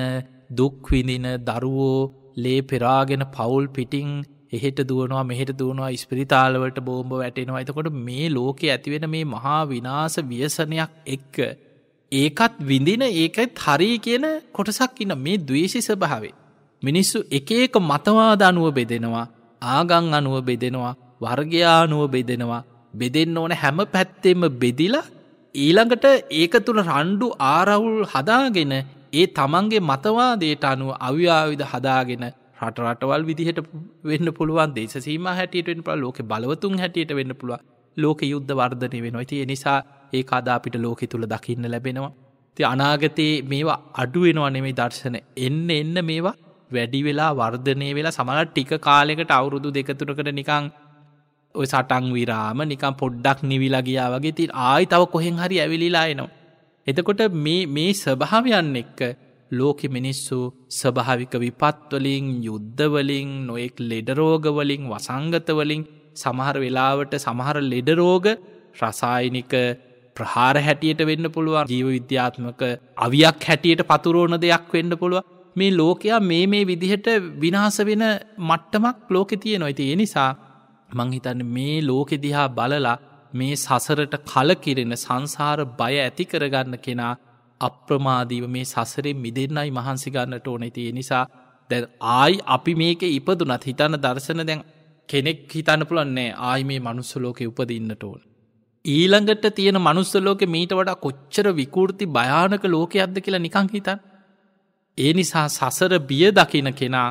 දුක්විඳින දරුවෝ ලේ පෙරාගෙන පවුල් පිටිං එහෙට දුවනවා මෙහෙට දුවනවා ඉස්පිරිතාලවට බෝම්බ වැටෙනවා එතකොට මේ ලෝකෙ ඇතිවෙන මේ මහා විනාස වියසනයක් එක්ක ඒකත් විඳින ඒකත් හරි කියන කොටසක් ඉන්න මේ දවේශි ස්භාවේ මිනිස්සු එක ඒක මතවාද අනුව බෙදෙනවා ආගං අනුව බෙදෙනවා වර්ගයා අනුව බෙදෙනවා බෙදෙන්න ඕන හැම පැත්තෙම බෙදිලා ඊළඟට ඒක තුළ රණ්ඩු ආරවුල් හදාගෙන ඒ තමන්ගේ මතවාදයට අනුව අව්‍යාවිධ හදාගෙන රටරටවල් විදිහට වෙන්න පුළුවන් දේශීම හැටියටෙන් පල ලෝක බලවතුන් හැටියට වෙන්න පුළුව ලෝක යුද්ධ වර්ධනය වෙනවා ඇති එනිසා ඒ අදාපිට ලෝකෙ තුළ දකින්න ලැබෙනවා ති අනාගතයේ මේවා අඩුවෙනවා නෙමේ දර්ශන එන්න එන්න මේවා වැඩි වෙලා වර්ධනය වෙලා සමඟ ටික කාලෙකට අවුරුදු දෙකතුරකට නිකං ඔය සටන් විරාම නිකම් පොඩ්ඩක් නිවිලගියා වගේ ති ආයි තව කොහෙන් හරි ඇවිලිලා එනවා. එතකොට මේ මේ ස්වභාවයන් එක්ක ලෝකෙ මිනිස්සු ස්වභාවික විපත්වලින් යුද්ධවලින් නොයෙක් ලෙඩරෝගවලින් වසංගතවලින් සමහර වෙලාවට සමහර ලෙඩරෝග රසායිනික ප්‍රහාර හැටියට වෙන්න පුළුවන් ජීව විද්‍යාත්මක අවියක් හැටියට පතුරෝණ දෙයක් වෙන්න පුළුව මේ ලෝකයා මේ මේ විදිහට විනාස වෙන මට්ටමක් ලෝකෙ තියෙන නොයිති ඒ නිසා මංහිතන්න මේ ලෝකෙ දිහා බලලා මේ සසරට කලකිරෙන සංසාර බය ඇති කරගන්න කෙනා අප්‍රමාදීව මේ සසරේ මිදෙන්නයි මහන්සිගන්නට ඕනෙතිය නිසා දැ ආයි අපි මේක ඉපදුනත් හිතන්න දර්ශන දැන් කෙනෙක් හිතන්න පුළන්නේ ආයි මේ මනුස්සලෝකෙ උපදින්නට ඕන. ඊළඟට තියෙන මනුස්සලෝක මීට වඩා කොච්චර විකෘති භයානක ලෝකයක්ද කියලා නිකං හිතන්. ඒ නිසා සසර බිය දකින කෙනා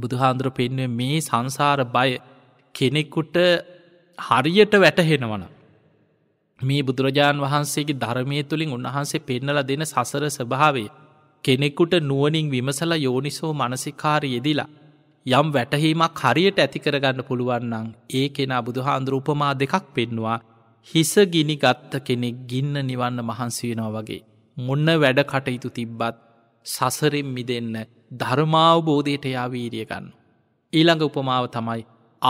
බුදුහාන්දුර පෙන්ව මේ සංසාර බය කෙනෙකුට හරියට වැටහෙනවන. මේ බුදුරජාණන් වහන්සේගේ ධර්මය තුළින් උන්වහන්සේ පෙන්නල දෙන සසර ස්භාවේ කෙනෙකුට නුවනින් විමසල යෝනිසෝ මනසිකාර යෙදිලා. යම් වැටහීමක් හරියට ඇතිකරගන්න පුළුවන්නන් ඒ කෙනා බුදුහාන්දුරූපමා දෙකක් පෙන්වා හිස ගිනි ගත්ත කෙනෙක් ගින්න නිවන්න මහන්සවෙනවා වගේ. මොන්න වැඩ කටයුතු තිබ්බත් සසරෙන් මිදන්න ධර්මාවබෝධයට යා වීරියගන්න. ඊළඟ උපමාව තමයි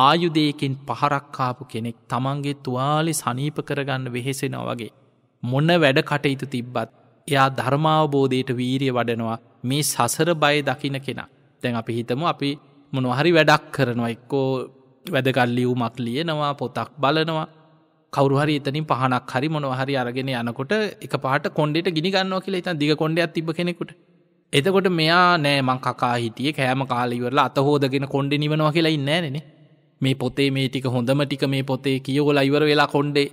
ආයුදයකෙන් පහරක්කාපු කෙනෙක් තමන්ගේ තුවාලි සනීප කරගන්න වෙහෙසෙන වගේ. මොන්න වැඩ කටයුතු තිබ්බත් එයා ධර්මාවබෝධයට වීරිය වඩනවා මේ සසර බය දකින කෙනා. තැන් අපි හිතම අපි මොනොහරි වැඩක් කරනවා එක්කෝ වැදගල්ලියවුමක් ලියනවා පොතක් බලනවා කවරුහරි එතනින් පහනක් හරි මොනොහරි අරගෙන යනකොට එක පහට කොන්ඩෙට ගිනිගන්නවා කියලා ඉතන් දිග කොන්ඩයක් තිබ කෙනෙකුට එතකොට මෙයා නෑ මං කකා හිටිය කෑම කාලීවරලා අතහෝදගෙන කොන්ඩි නිවනවා කියලා ඉන්නෑනෙ මේ පොතේ මේ ටික හොඳම ටික මේ පොතේ කියෝල ඉවර වෙලා කොන්්ඩේ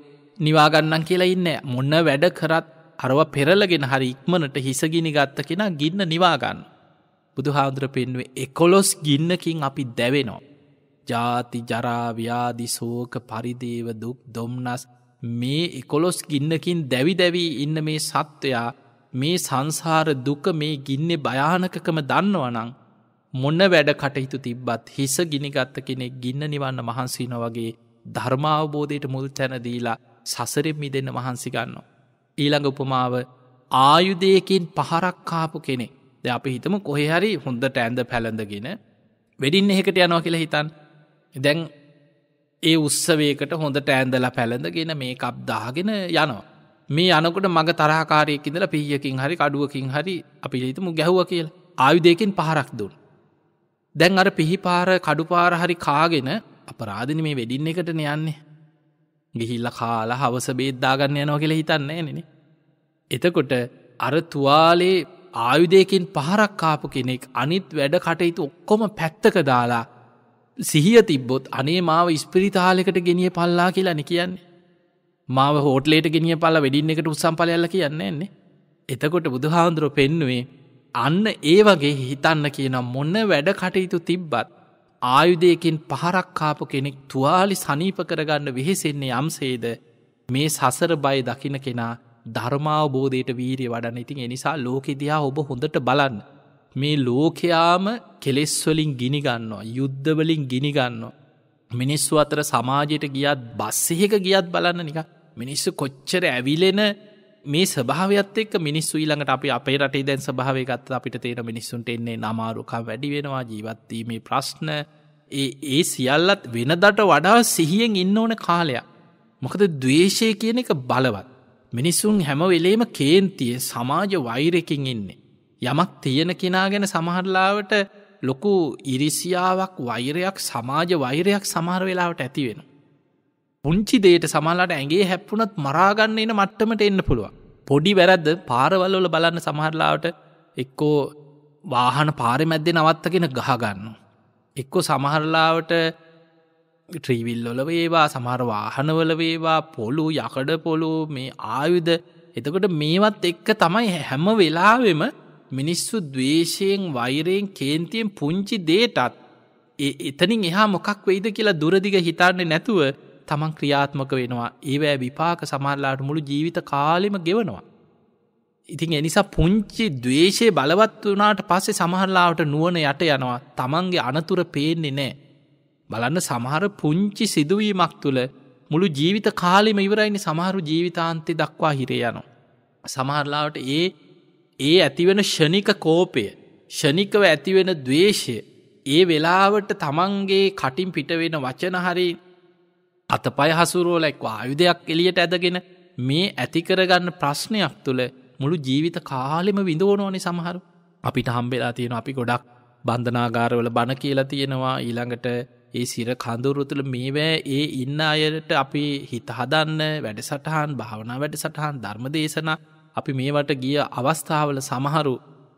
නිවාගන්නන් කියලා ඉන්න මොන්න වැඩ කරත් අරව පෙරලගෙන හරි ඉක්මනට හිසගිනි ගත්ත කෙන ගින්න නිවාගන්න. බුදු හාදුර පෙන්ුවේ එකොලොස් ගින්නකින් අපි දැවෙනවා. ජාති ජරාව්‍යාදි සෝක පරිදේව දුක් දොම්නස් මේ එකොලොස් ගින්නකින් දැවි දැවී ඉන්න මේ සත්වයා මේ සංසාර දුක මේ ගින්නේ භයානකකම දන්නවනං මොන්න වැඩ කටයුතු තිබ්බත් හිස ගිනිගත්ත කෙනෙක් ගින්න නිවන්න මහන්සින වගේ ධර්මාවබෝධයට මුල් තැනදීලා සසරෙන් මිදන්න මහන්සිගන්න. ඊළඟ උපමාව ආයුදයකින් පහරක් කාපු කෙනෙ ද අපි හිතම කොහෙහරි හොඳට ඇන්ද පැළඳගෙන වෙඩින් එහෙකට යනවා කියලා හිතන් දැන් ඒ උත්සවේකට හොඳට ඇන්දලා පැළඳගෙන මේ කප් දාගෙන යනවා. මේ අනකොට මඟ තරහකාරයකිදල පියකින් හරි කඩුවකින් හරි අපි හිතමු ගැහුව කියලා ආයුදයකින් පහරක් දුන්. දැන් අර පිහිපාර කඩුපාර හරි කාගෙන අපරාධන මේ වෙඩින් එකට නයන්නේ. ගිහිල්ල කාලා හවස බේද්දාගන්න යනෝ කියල හිතන්නේ නෙන. එතකොට අර තුවාලේ ආයුදයකින් පහරක් කාපු කෙනෙක් අනිත් වැඩ කටයුතු ඔක්කොම පැත්තක දාලා සිහිය තිබ්බොත් අනේ මාව ඉස්පිරිතාලෙකට ගෙනිය පල්ලා කියලා නි කියන්නේ. මාව හෝටලේට ගෙනිය පල්ලා වැඩින්න එකට උත්සම් පලයල්ල කියන්න එන්නේ. එතකොට බුදුහාන්දුරුව පෙන්නුවේ අන්න ඒ වගේ හිතන්න කියන මොන්න වැඩ කටයුතු තිබ්බත් ආයුදයකින් පහරක්කාපු කෙනෙක් තුවාලි සනීප කරගන්න වෙහෙසෙන්නේ යම්සේද මේ සසර බය දකින කෙනා ධර්මාවබෝධයට වීරය වඩන්න ඉතින් එනිසා ලෝකෙදයා ඔබ හොඳට බලන්න. මේ ලෝකයාම කෙලෙස්වලින් ගිනිගන්නවා යුද්ධවලින් ගිනිගන්නවා. මිනිස්සු අතර සමාජයට ගියත් බස්සෙහෙක ගියත් බලන්න නික මිනිස්සු කොච්චර ඇවිලෙන මේ ස්භාවත් එක් මිනිස්සු ඊළඟට අපි අපේ රටේ දැන් ස්භාවගත් අපිට තේර මිනිස්සුන්ට එන්නේ නමාරුකා වැඩි වෙනවා ජීවත්වීමේ ප්‍රශ්න ඒ සියල්ලත් වෙනදට වඩා සිහියෙන් ඉන්න ඕන කාලයක්. මොකද දවේශය කියන එක බලවත්. මිනිස්සුන් හැම වෙලේම කේන්තිය සමාජ වෛරකින් ඉන්නේ. යමක් තියෙන කෙනා ගැන සමහරලාවට ලොකු ඉරිසියාවක් වෛරයක් සමාජ වෛරයක් සමහර වෙලාවට ඇති වෙන. පුංචි දේට සමල්ලාට ඇගේ හැප්පුනත් මරාගන්න එන මට්ටමට එන්න පුළුවන්. පොඩි වැරද්ද පාරවල්ලොල බලන්න සමහරලාට එක්කෝ වාහන පාරි මැද්දේ නවත්තගෙන ගහගන්න. එක්කෝ සමහරලාවට ට්‍රීවිල්ලොල වේවා සමහර වාහනවල වේවා පොළු යකඩ පොළු මේ ආයුධ එතකොට මේවත් එක්ක තමයි හැම වෙලාවෙම මිනිස්සු දවේශයෙන් වෛරයෙන් කේන්තියෙන් පුංචි දේටත් එතනින් එහා මොකක් වෙයිද කියලා දුරදිග හිතන්නේ නැතුව තමන් ක්‍රියාත්මක වෙනවා ඒවෑ විපාක සමල්ලාට මුළු ජීවිත කාලෙම ගෙවනවා. ඉතින් එනිසා පුංචි දවේශය බලවත් වනාට පස්සේ සමහරලාට නුවන යට යනවා තමන්ගේ අනතුර පේන්නේ නෑ. බලන්න සමහර පුංචි සිදුවීමක් තුළ මුළු ජීවිත කාලෙම ඉවරයිනි සමහරු ජීවිතාන්තය දක්වා හිරේ යනවා. සමහරලාට ඒ ඒ ඇතිවෙන ෂණික කෝපය ෂණිකව ඇතිවෙන දවේශය ඒ වෙලාවට තමන්ගේ කටින් පිටවෙන වචනහරි අතපය හසුරුවල එක් ආයුධයක් එලියට ඇදගෙන මේ ඇතිකරගන්න ප්‍රශ්නයක් තුළ මුළු ජීවිත කාලෙම විඳෝනෝනි සමහරු අපිට හම්බෙලා තියෙන අපි ගොඩක් බන්ධනාගාරවල බණ කියලා තියෙනවා ඊළඟට ඒ සිර කඳුරුතුළ මේවෑ ඒ ඉන්න අයට අපි හිතහදන්න වැඩසටහන් භාවනා වැඩසටහන් ධර්ම දේශනා අපි මේවට ගිය අවස්ථාවල සමහරු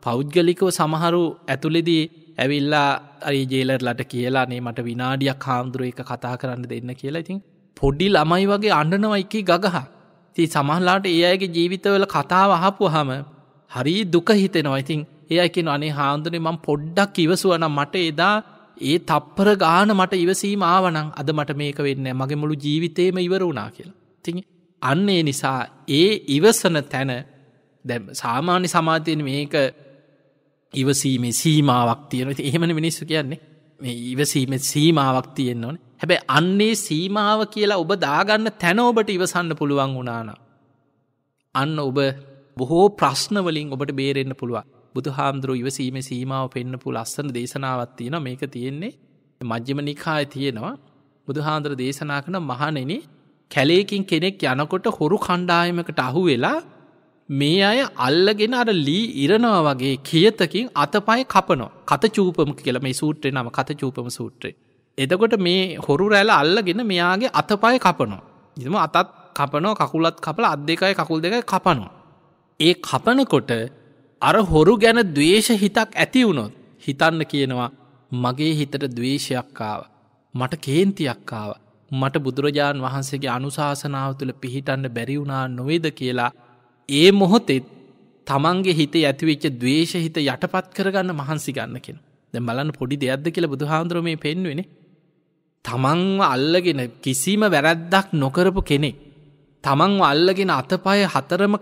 පෞද්ගලිකව සමහරු ඇතුළෙදී ඇවිල්ලා අරි ජේලර්ලට කියලා නේ මට විනාඩියක් හාමුදුරුව එක කතා කරන්න දෙන්න කියලා ඉතින් පොඩ්ඩි ළමයි වගේ අන්නනවයිකි ගගහ ති සමහල්ලාට ඒ අයගේ ජීවිතවල කතාව අහපු හම හරි දුක හිතෙනවා ඉතින් ඒ අයකින් අනේ හාමුදුරේ මං පොඩ්ඩක් ඉවසුවනම් මට එදා ඒ තප්පර ගාන මට ඉවසීම ආවනං අද මට මේක වෙන්න මගේ මුළු ජීවිතේම ඉවර වුණා කියලා තින් අන්නේ නිසා ඒ ඉවසන තැන දැ සාමාන්‍ය සමාතියෙන් මේක ඉවසීමේ සීමාවක් තියෙන ති එහෙමන මිනිස්සු කියන්නේ මේ ඉවසීමෙන් සීමාවක් තියෙන්න්න ඕන හැබැ අන්නේ සීමාව කියලා ඔබ දාගන්න තැන ඔබට ඉවසන්න පුළුවන් වුණාන අන්න ඔබ බොහෝ ප්‍රශ්නවලින් ඔබට බේරෙන්න්න පුළුවන් බුදු හාමුදුරුව ඉවසීම සීමාව පෙන්න්න පුළ අස්සන දේශනාවත් තියෙන මේක තියෙන්නේ මජ්‍යම නිකාය තියෙනවා බුදු හාන්දුර දේශනා කන මහනෙන කැලේකින් කෙනෙක් යනකොට හොරු කණ්ඩායමකට අහු වෙලා මේ අය අල්ලගෙන අර ලී ඉරනවා වගේ කියතකින් අතපය කපනෝ කත චූපම කියලා මේ සූත්‍රය නම කත චූපම සූත්‍රය. එතකොට මේ හොරු රැල අල්ලගෙන මෙයාගේ අතපය කපනෝ. ඉම අතත් කපනෝ කකුලත් කපල අත් දෙකයි කකුල් දෙකයි කපනෝ. ඒ කපනකොට අර හොරු ගැන දවේශ හිතක් ඇති වුණොත් හිතන්න කියනවා මගේ හිතට දවේශයක්කාව. මට කේන්තියක්කාව. මට බුදුරජාණන් වහන්සේගේ අනුශාසනාව තුළ පිහිටන්න බැරිවුණා නොවේද කියලා ඒ මොහොතෙත් තමන්ගේ හිත ඇතිවෙච්ච දවේශහිත යටපත් කරගන්න මහන්සි ගන්නකෙන දැ බලන්න පොඩි දෙයක්ද කියලා බුදුහාන්දුරම මේ පෙන්වෙන තමන්ව අල්ලගෙන කිසිම වැරැද්දක් නොකරපු කෙනෙක් තමන්ව අල්ලගෙන අතපය හතරම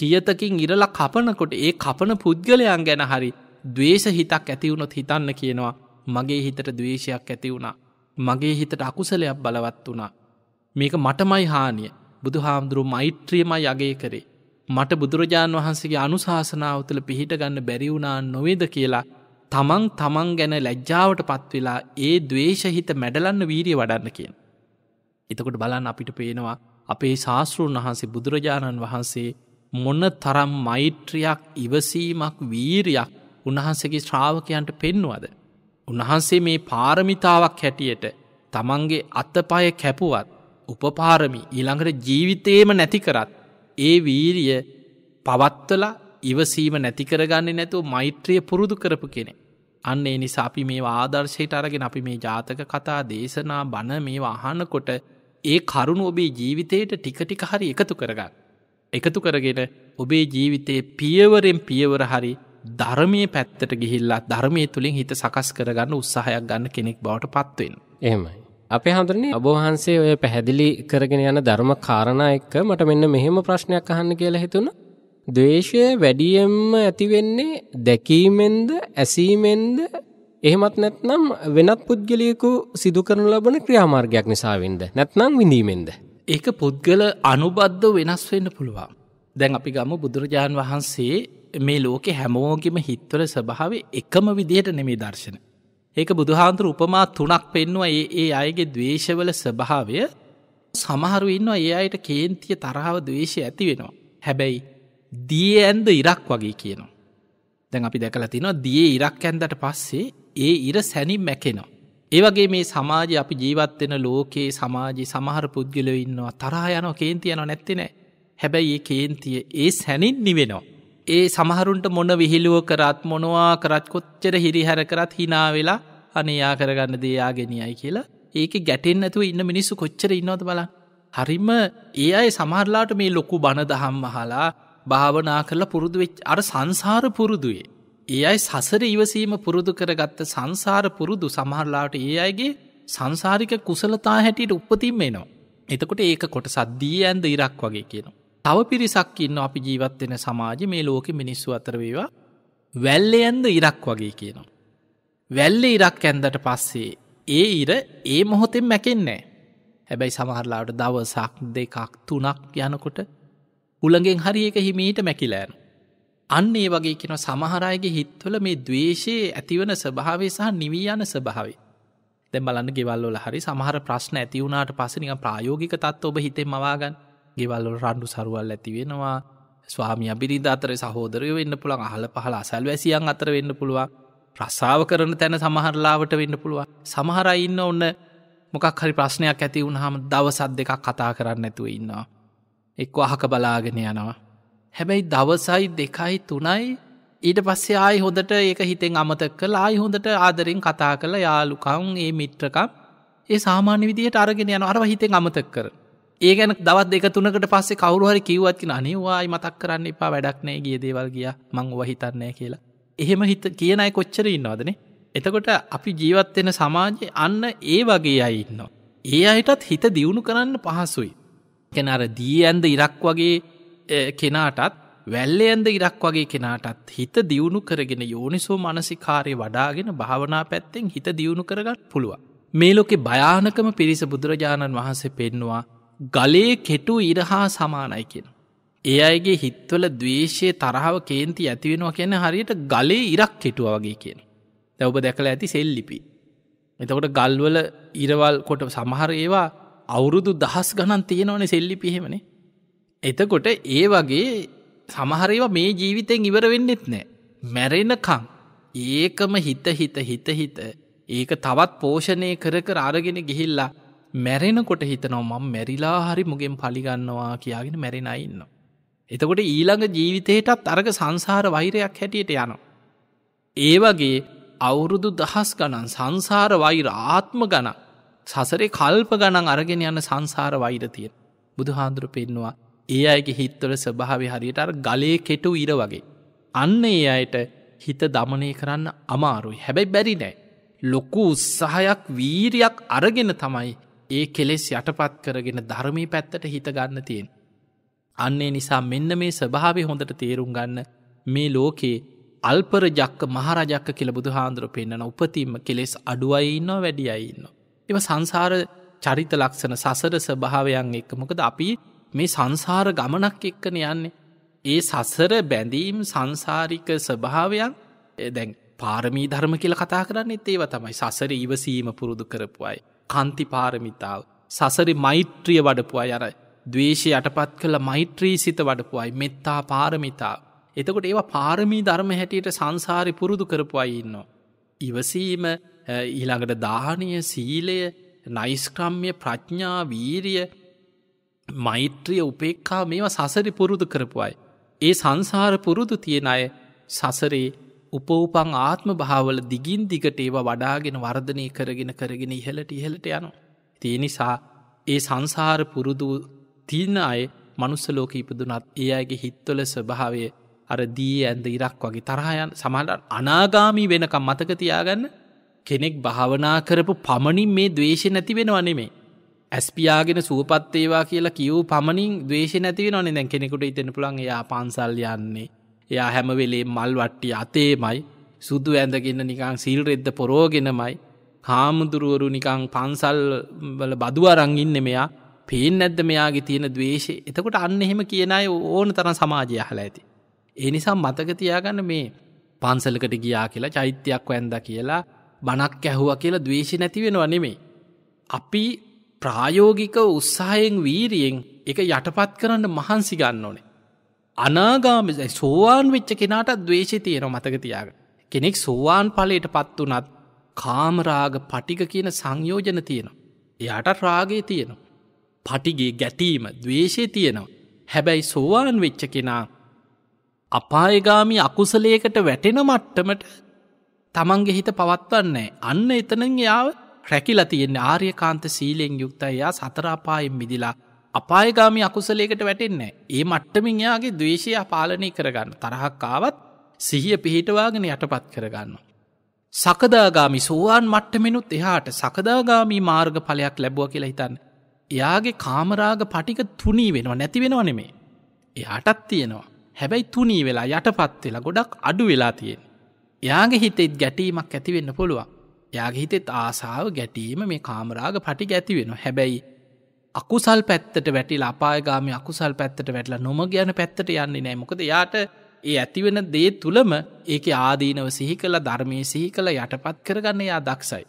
කියතකින් ඉරල කපනකොට ඒ කපන පුද්ගලයන් ගැන හරි දවේශ හිතක් ඇතිවුණොත් හිතන්න කියනවා මගේ හිතට දවේශයක් ඇති වුණා මගේ හිතට අකුසලයක් බලවත් වුණා මේක මටමයි හානිය බුදු හාමුදුරු මෛත්‍රියම යගේ කරේ මට බුදුරජාණන් වහන්සේගේ අනුශාසනාව තුළ පිහිට ගන්න බැරිවුණා නොවේද කියලා තමන් තමන් ගැන ලැජ්ජාවට පත්වෙලා ඒ දවේශහිත මැඩලන්න වීරිය වඩන්න කියෙන්. එතකොට බලන් අපිට පේනවා අපේ ශාස්තෘන් වහන්සේ බුදුරජාණන් වහන්සේ මොන්න තරම් මෛත්‍රයක් ඉවසීමක් වීරයක් උන්වහන්සේගේ ශ්‍රාවකයන්ට පෙන්නුවද. උන්වහන්සේ මේ පාරමිතාවක් හැටියට තමන්ගේ අත්තපය කැපුවත් උපපාරමි ඊළඟට ජීවිතේම නැති කරත් ඒ වීරිය පවත්වල ඉවසීම නැතිකරගන්න නැතුව මෛත්‍රිය පුරුදු කරපු කෙනෙ. අන්න ඒ නිසා අපි මේ ආදර්ශයට අරගෙන අපි මේ ජාතක කතා දේශනා බණ මේ අහන්නකොට ඒ කරුණු ඔබේ ජීවිතයට ටිකටික හරි එකතු කරගන්න. එකතු කරගෙන ඔබේ ජීවිතයේ පියවරෙන් පියවර හරි ධර්මය පැත්තට ගිහිල්ලා ධර්මය තුළින් හිත සකස් කරගන්න උත්සාහයක් ගන්න කෙනෙක් බවට පත්වෙන්. එහෙමයි. අපේ හඳුරන්නේ ඔබවහන්සේ ඔය පැහැදිලි කරගෙන යන ධර්ම කාරණා එක්ක මට මෙන්න මෙහෙම ප්‍රශ්නයක් අහන්න කියලා හිතුණා. ද්වේෂය වැඩියෙන්ම ඇති වෙන්නේ දැකීමෙන්ද ඇසීමෙන්ද එහෙමත් නැත්නම් වෙනත් පුද්ගලයෙකු සිදු කරනු ලබන ක්‍රියාමාර්ගයක් නිසා වෙන්ද නැත්නම් විඳීමෙන්ද ඒක පුද්ගල අනුබද්ධ වෙනස් වෙන්න පුළුවන්. දැන් අපි ගම බුදුරජාන් වහන්සේ මේ ලෝකෙ හැමෝගෙම හිත්වල ස්වභාවේ එකම විදිහට නෙමේ දර්ශන ඒක බුදුහාන්තර උපමා තුනක් පෙන්නවා ඒ ඒ අයගේ දවේශවල ස්වභාවය සමහරු ඉන්නවා ඒ අයට කේන්තිය තරහාව දවේශය ඇති වෙනවා. හැබැයි දිය ඇන්ද ඉරක් වගේ කියනවා. දැන් අපි දැකලා තිනවා දිය ඉරක් ඇන්දට පස්සේ ඒ ඉර සැනිම් මැකෙනවා. ඒවගේ මේ සමාජ අපි ජීවත්වෙන ලෝකයේ සමාජ සමහර පුද්ගලව ඉන්නවා තරහ යනෝ කේන්තියන නැත්තිනෑ හැබැයි ඒ කේන්තිය ඒ සැනින් නිවෙනවා. ඒ සමහරුන්ට මොන විහිලුව කරත් මොනවා කරත් කොච්චර හිරිහැර කරත් හිනා වෙලා අනයා කරගන්න දේයා ගෙනියයි කියලා ඒක ගැටෙන් ඇතුව ඉන්න මිනිස්සු කොච්චර ඉන්නවද බල හරිම ඒ අයි සමහරලාට මේ ලොකු බණ දහම් මහලා භාවනා කරලා පුරුදු වෙච් අර සංසාර පුරුදුයේ ඒ අයි සසර ඉවසීම පුරුදු කරගත්ත සංසාර පුරුදු සමහරලාට ඒ අයගේ සංසාරික කුසලතා හැටියට උපතින් වෙනවා එතකොට ඒක කොට සද්දී ඇන්ද ඉරක් වගේ කියනවා තව පිරිසක් ඉන්න අපි ජීවත්වෙන සමාජ මේ ලෝක මිනිස්සු අතරවේවා වැල්ල ඇන්ද ඉරක් වගේ කියනවා වැල්ල ඉරක් ඇන්දට පස්සේ ඒ ඉර ඒ මොහොතෙන් මැකෙන්නේ. හැබැයි සමහරලාට දවසක් දෙකක් තුනක් යනකොට උළගෙන් හරි එක හිමීට මැකිලෑන්. අන්න ඒ වගේ කෙන සමහරයගේ හිත්වල මේ දවේශයේ ඇතිවන ස්භාවේ සහ නිවී යන ස්භාවේ. දැ බලන්න ගෙවල්ල හරි සමහර ප්‍රශ්න ඇතිවුණට පසනික ප්‍රායෝගික තත් ඔබ හිතේ මවාගන් ගෙවල්ලො රණ්ඩු සරුවල් ඇතිවෙනවා ස්වාමි අබිරිධ අතර සහෝදරය වෙන්න පුළන් අහල පහල අසල් වැසියන් අතර වෙන්න පුළුවන් රස්සාාව කරන තැන සමහරලාවට වෙන්න පුළුවන් සමහර ඉන්න ඔන්න මොකක් හරි ප්‍රශ්නයක් ඇති වුණහම දවසත් දෙකක් කතා කරන්න ඇතුව ඉන්නවා. එක්ව අහක බලාගෙන යනවා. හැබැයි දවසයි දෙකයි තුනයි ඊට පස්සේ ආයි හොඳට ඒක හිතෙන් අමතක කළ ආයි හොඳට ආදරින් කතා කළ යාලුකවුන් ඒ මිත්‍රකම් ඒ සාමාන්‍ය විදියට අරගෙන යන අරව හිතෙන් අමතක කර. ඒ ගැන දවත් දෙක තුනකට පස්සේ කවරුහරි කිව්වත්කින අනිවායි මතක් කරන්න එපා වැඩක්නෑ ගිය දේවල් ගිය මං වහිතන්නෑ කියලා එහෙම හිත කියන අයි කොච්චර ඉන්නවාදනේ එතකොට අපි ජීවත්වෙන සමාජය අන්න ඒ වගේ අයි ඉන්නවා. ඒ අයටත් හිත දියුණු කරන්න පහසුයි. කෙනර දී ඇන්ද ඉරක් වගේ කෙනාටත් වැල්ල ඇන්ද ඉරක් වගේ කෙනාටත් හිත දියුණු කරගෙන යෝනිසෝ මනසිකාරය වඩාගෙන භාවනා පැත්තෙන් හිත දියුණු කරගත් පුළුවන්. මේ ලෝකෙ භයානකම පිරිස බුදුරජාණන් වහන්සේ පෙන්නවා ගලේ කෙටු ඉරහා සමානයි කියෙන. ඒ අයගේ හිත්වල දවේශය තරහාව කේන්ති ඇතිවෙනවා කියන හරියට ගලේ ඉරක් කෙටුව වගේ කියන. දැවබ දැකළ ඇති සෙල්ලිපි. එතකොට ගල්වල ඉරවල් කොට සමහර ඒවා අවුරුදු දහස් ගණන් තියෙනවන සෙල්ලිපි හෙමනේ. එතකොට ඒ වගේ සමහරව මේ ජීවිතයෙන් ඉවර වෙන්නෙත් නෑ. මැරෙනකං ඒකම හිත හිත හිත හිත ඒක තවත් පෝෂණය කර කර අරගෙන ගිහිල්ලා මැරෙනකොට හිතනවා මම් මැරිලා හරි මුගෙන් පලිගන්නවා කියාගෙන මැරෙන ඉන්නවා. එතකොට ඊළඟ ජීවිතයටත් අරග සංසාර වෛරයක් හැටියට යනවා. ඒවගේ අවුරුදු දහස් ගණන් සංසාර වෛර ආත්ම ගණ සසරේ කල්ප ගණන් අරගෙන යන සංසාර වෛරතිය. බුදුහාන්දුරු පෙන්නවා ඒ අයගේ හිත්වල ස්භාවි හරියට අර ගලේ කෙටු ඉර වගේ. අන්න ඒ අයට හිත දමනය කරන්න අමාරුයි හැබැයි බැරි නෑ. ලොකු උත්සාහයක් වීරයක් අරගෙන තමයි ඒ කෙලෙස් යටපත් කරගෙන ධර්මී පැත්තට හිත ගන්න තියෙන්. අන්නේ නිසා මෙන්න මේ ස්භාවේ හොඳට තේරුම් ගන්න මේ ලෝකේ අල්පරජක්ක මහරජක්ක කියල බුදුහාන්දුර පෙන්න්නන උපතින්ම කෙලෙස් අඩුවයින්න වැඩියයින්න. එම සංසාර චරිත ලක්ෂණ සසර ස්භාවයන් එක්ක මොකද අපි මේ සංසාර ගමනක් එක්කන යන්නේ. ඒ සසර බැඳීම් සංසාරික ස්භාවයන් දැන් පාරමී ධර්ම කියල කතා කරන්න ඒව තමයි සසර ඉවසීම පුරුදු කරපුයි. කන්ති පාරමිතාව සසරි මෛත්‍රිය වඩපුවා යරයි. දවේශය යටපත් කළ මෛත්‍රී සිත වඩපුයි මෙත්තා පාරමිතා. එතකොට ඒවා පාරමී ධර්ම හැටියට සංසාරි පුරුදු කරපු අයින්නවා. ඉවසීම ඊළඟට දානය සීලය නයිස්ක්‍රම්ය ප්‍රඥා වීරිය මෛත්‍රිය උපේක්කා මේවා සසරි පුරුදු කරපුයි. ඒ සංසාර පුරුදු තියෙන අය සසරේ උපෝපං ආත්ම භාවල දිගින් දිගට ඒවා වඩාගෙන වර්ධනය කරගෙන කරගෙන ඉහලට ඉහලට යනු. තිය නිසා ඒ සංසාර පුරුදු තියන අය මනුස්සලෝක ඉපදුනත් ඒ අයගේ හිත්වල ස්වභාවය අර දී ඇන්ද ඉරක් වගේ තරහයන් සමහට අනාගාමී වෙනකම් මතකතියාගන්න කෙනෙක් භාවනා කරපු පමණින් මේ දවේශය නැතිවෙන වනෙමේ. ඇස්පියාගෙන සුවපත්තේවා කියලා කිව් පමණින් දවේශ නැතිව නොනෙ දැන් කෙනෙකුට ඉතෙන පුළන් එයා පන්සල් යන්නේ. එයා හැමවෙලේ මල් වට්ටි අතේමයි සුදු ඇඳගෙන නිකං සිල් රෙද්ද පොරෝගෙනමයි හාමුදුරුවරු නිකං පන්සල් වල බදුවරංගින්න මෙයා පේෙන් නැද්ද මෙයාගේ තියෙන දවේශය එතකොට අන්න එහෙම කියන අය ඕන තරන් සමාජය හලා ඇති. ඒ නිසා මතක තියාගන්න මේ පන්සලකට ගියා කියලා චෛත්‍යයක් වැන්ද කියලා බණක් ඇහුව කියලා දවේශ නැතිවෙනවා නෙමේ. අපි ප්‍රායෝගික උත්සාහයෙන් වීරියෙන් එක යටපත් කරන්න මහන්සි ගන්න ඕනේ. අනාගාම සෝවාන් වෙච්ච කෙනට දවේශය තියෙන මතක තියාග. කෙනෙක් සෝවාන් පලට පත් වනත් කාමරාග පටික කියන සංයෝජන තියෙනවා. එයාට රාගේ තියෙනවා. පටිගේ ගැටීම දවේශය තියෙනවා. හැබැයි සෝවාන් වෙච්ච කෙනා අපායගාමි අකුසලයකට වැටෙන මට්ටමට තමන්ගේ හිත පවත්වන්නේ අන්න එතනන් යාව රැකිල තියෙන ආර්යකාන්ත සීලෙන් යුක්තයා සතරාපායෙන් මිදිලා අපායගාමි අකුසලයකට වැටෙන්නේ ඒ මට්ටමින් යාගේ දවේශය පාලනය කරගන්න තරහක්කාවත් සිහිය පිහිටවාගෙන යටපත් කරගන්න. සකදාගාමි සෝවාන් මට්ටමෙනුත් එහාට සකදාගාමී මාර්ග පලයක් ලැබුව කියලා හිතන්න එයාගේ කාමරාග පටික තුනී වෙනවා නැති වෙනවා නෙමේ. එයාටත් තියෙනවා. හැබැයි තුනී වෙලා යටපත් වෙලා ගොඩක් අඩු වෙලා තියෙන. එයාගේ හිතෙත් ගැටීමක් ඇතිවෙන්න පුළුවන්. යාගේ හිතෙත් ආසාාව ගැටීම මේ කාමරාග පටි ඇති වෙන. හැබැයි අකුසල් පැත්තට වැටිල අපායගාම අකුසල් පැත්තට වැටලා නොම ගැන පැත්තට යන්නේ නෑ මොකද යාට ඒ ඇතිවෙන දේ තුළම ඒක ආදීනව සිහි කළ ධර්මය සිහි කළ යටපත් කරගන්න යා දක්සයි.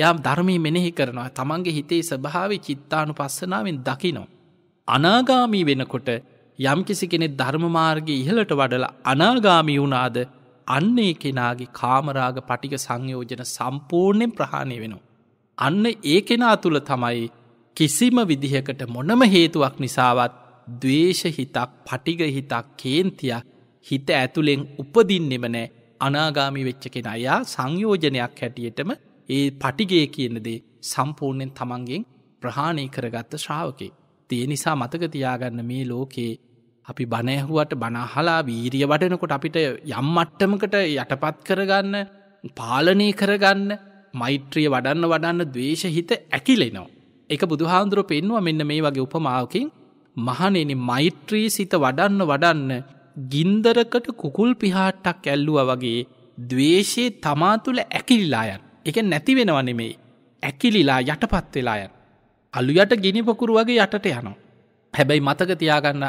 එයා ධර්මී මෙනෙහි කරනවා තමන්ගේ හිතේ ස්භාවේ චිත්තානු පස්සනාවෙන් දකිනෝ. අනාගාමී වෙනකොට යම්කිසි කෙනෙ ධර්මමාර්ගය ඉහලට වඩල අනාගාමී වුණාද අන්නේ කෙනාගේ කාමරාග පටික සංයෝජන සම්පූර්ණයෙන් ප්‍රහාණය වෙනවා. අන්න ඒ කෙනා තුළ තමයි කිසිම විදිහකට මොනම හේතුවක් නිසාවත් දවේශහිතක් පටිගහිතක් කේන්තියක් හිත ඇතුළෙන් උපදින්නෙම නෑ අනාගාමි වෙච්ච කෙන අයා සංයෝජනයක් හැටියටම ඒ පටිගේ කියන්නදේ සම්පූර්ණයෙන් තමන්ගෙන් ප්‍රහාණය කරගත්ත ශ්‍රාවකේ. තිය නිසා මතකතියාගන්න මේ ලෝකයේ අපි බණැහුවට බනහලා වීරිය වඩනකොට අපිට යම් මට්ටමකට යටපත් කරගන්න පාලනය කරගන්න මෛත්‍රිය වඩන්න වඩන්න දවේශහිත ඇකිලෙනවා. එක බුදුහාන්දුර පෙන්වා මෙන්න මේ වගේ උපමාවකින් මහනෙන මෛත්‍රී සිත වඩන්න වඩන්න ගින්දරකට කුකුල් පිහාට්ටක් ඇල්ලුව වගේ දවේශයේ තමා තුළ ඇකිල්ලායන්. එක නැති වෙනව නෙමෙයි. ඇකිලිලා යටපත් වෙලා යන. අලුයට ගිනිපොකුරු වගේ යටට යනවා. හැබැයි මතක තියාගන්න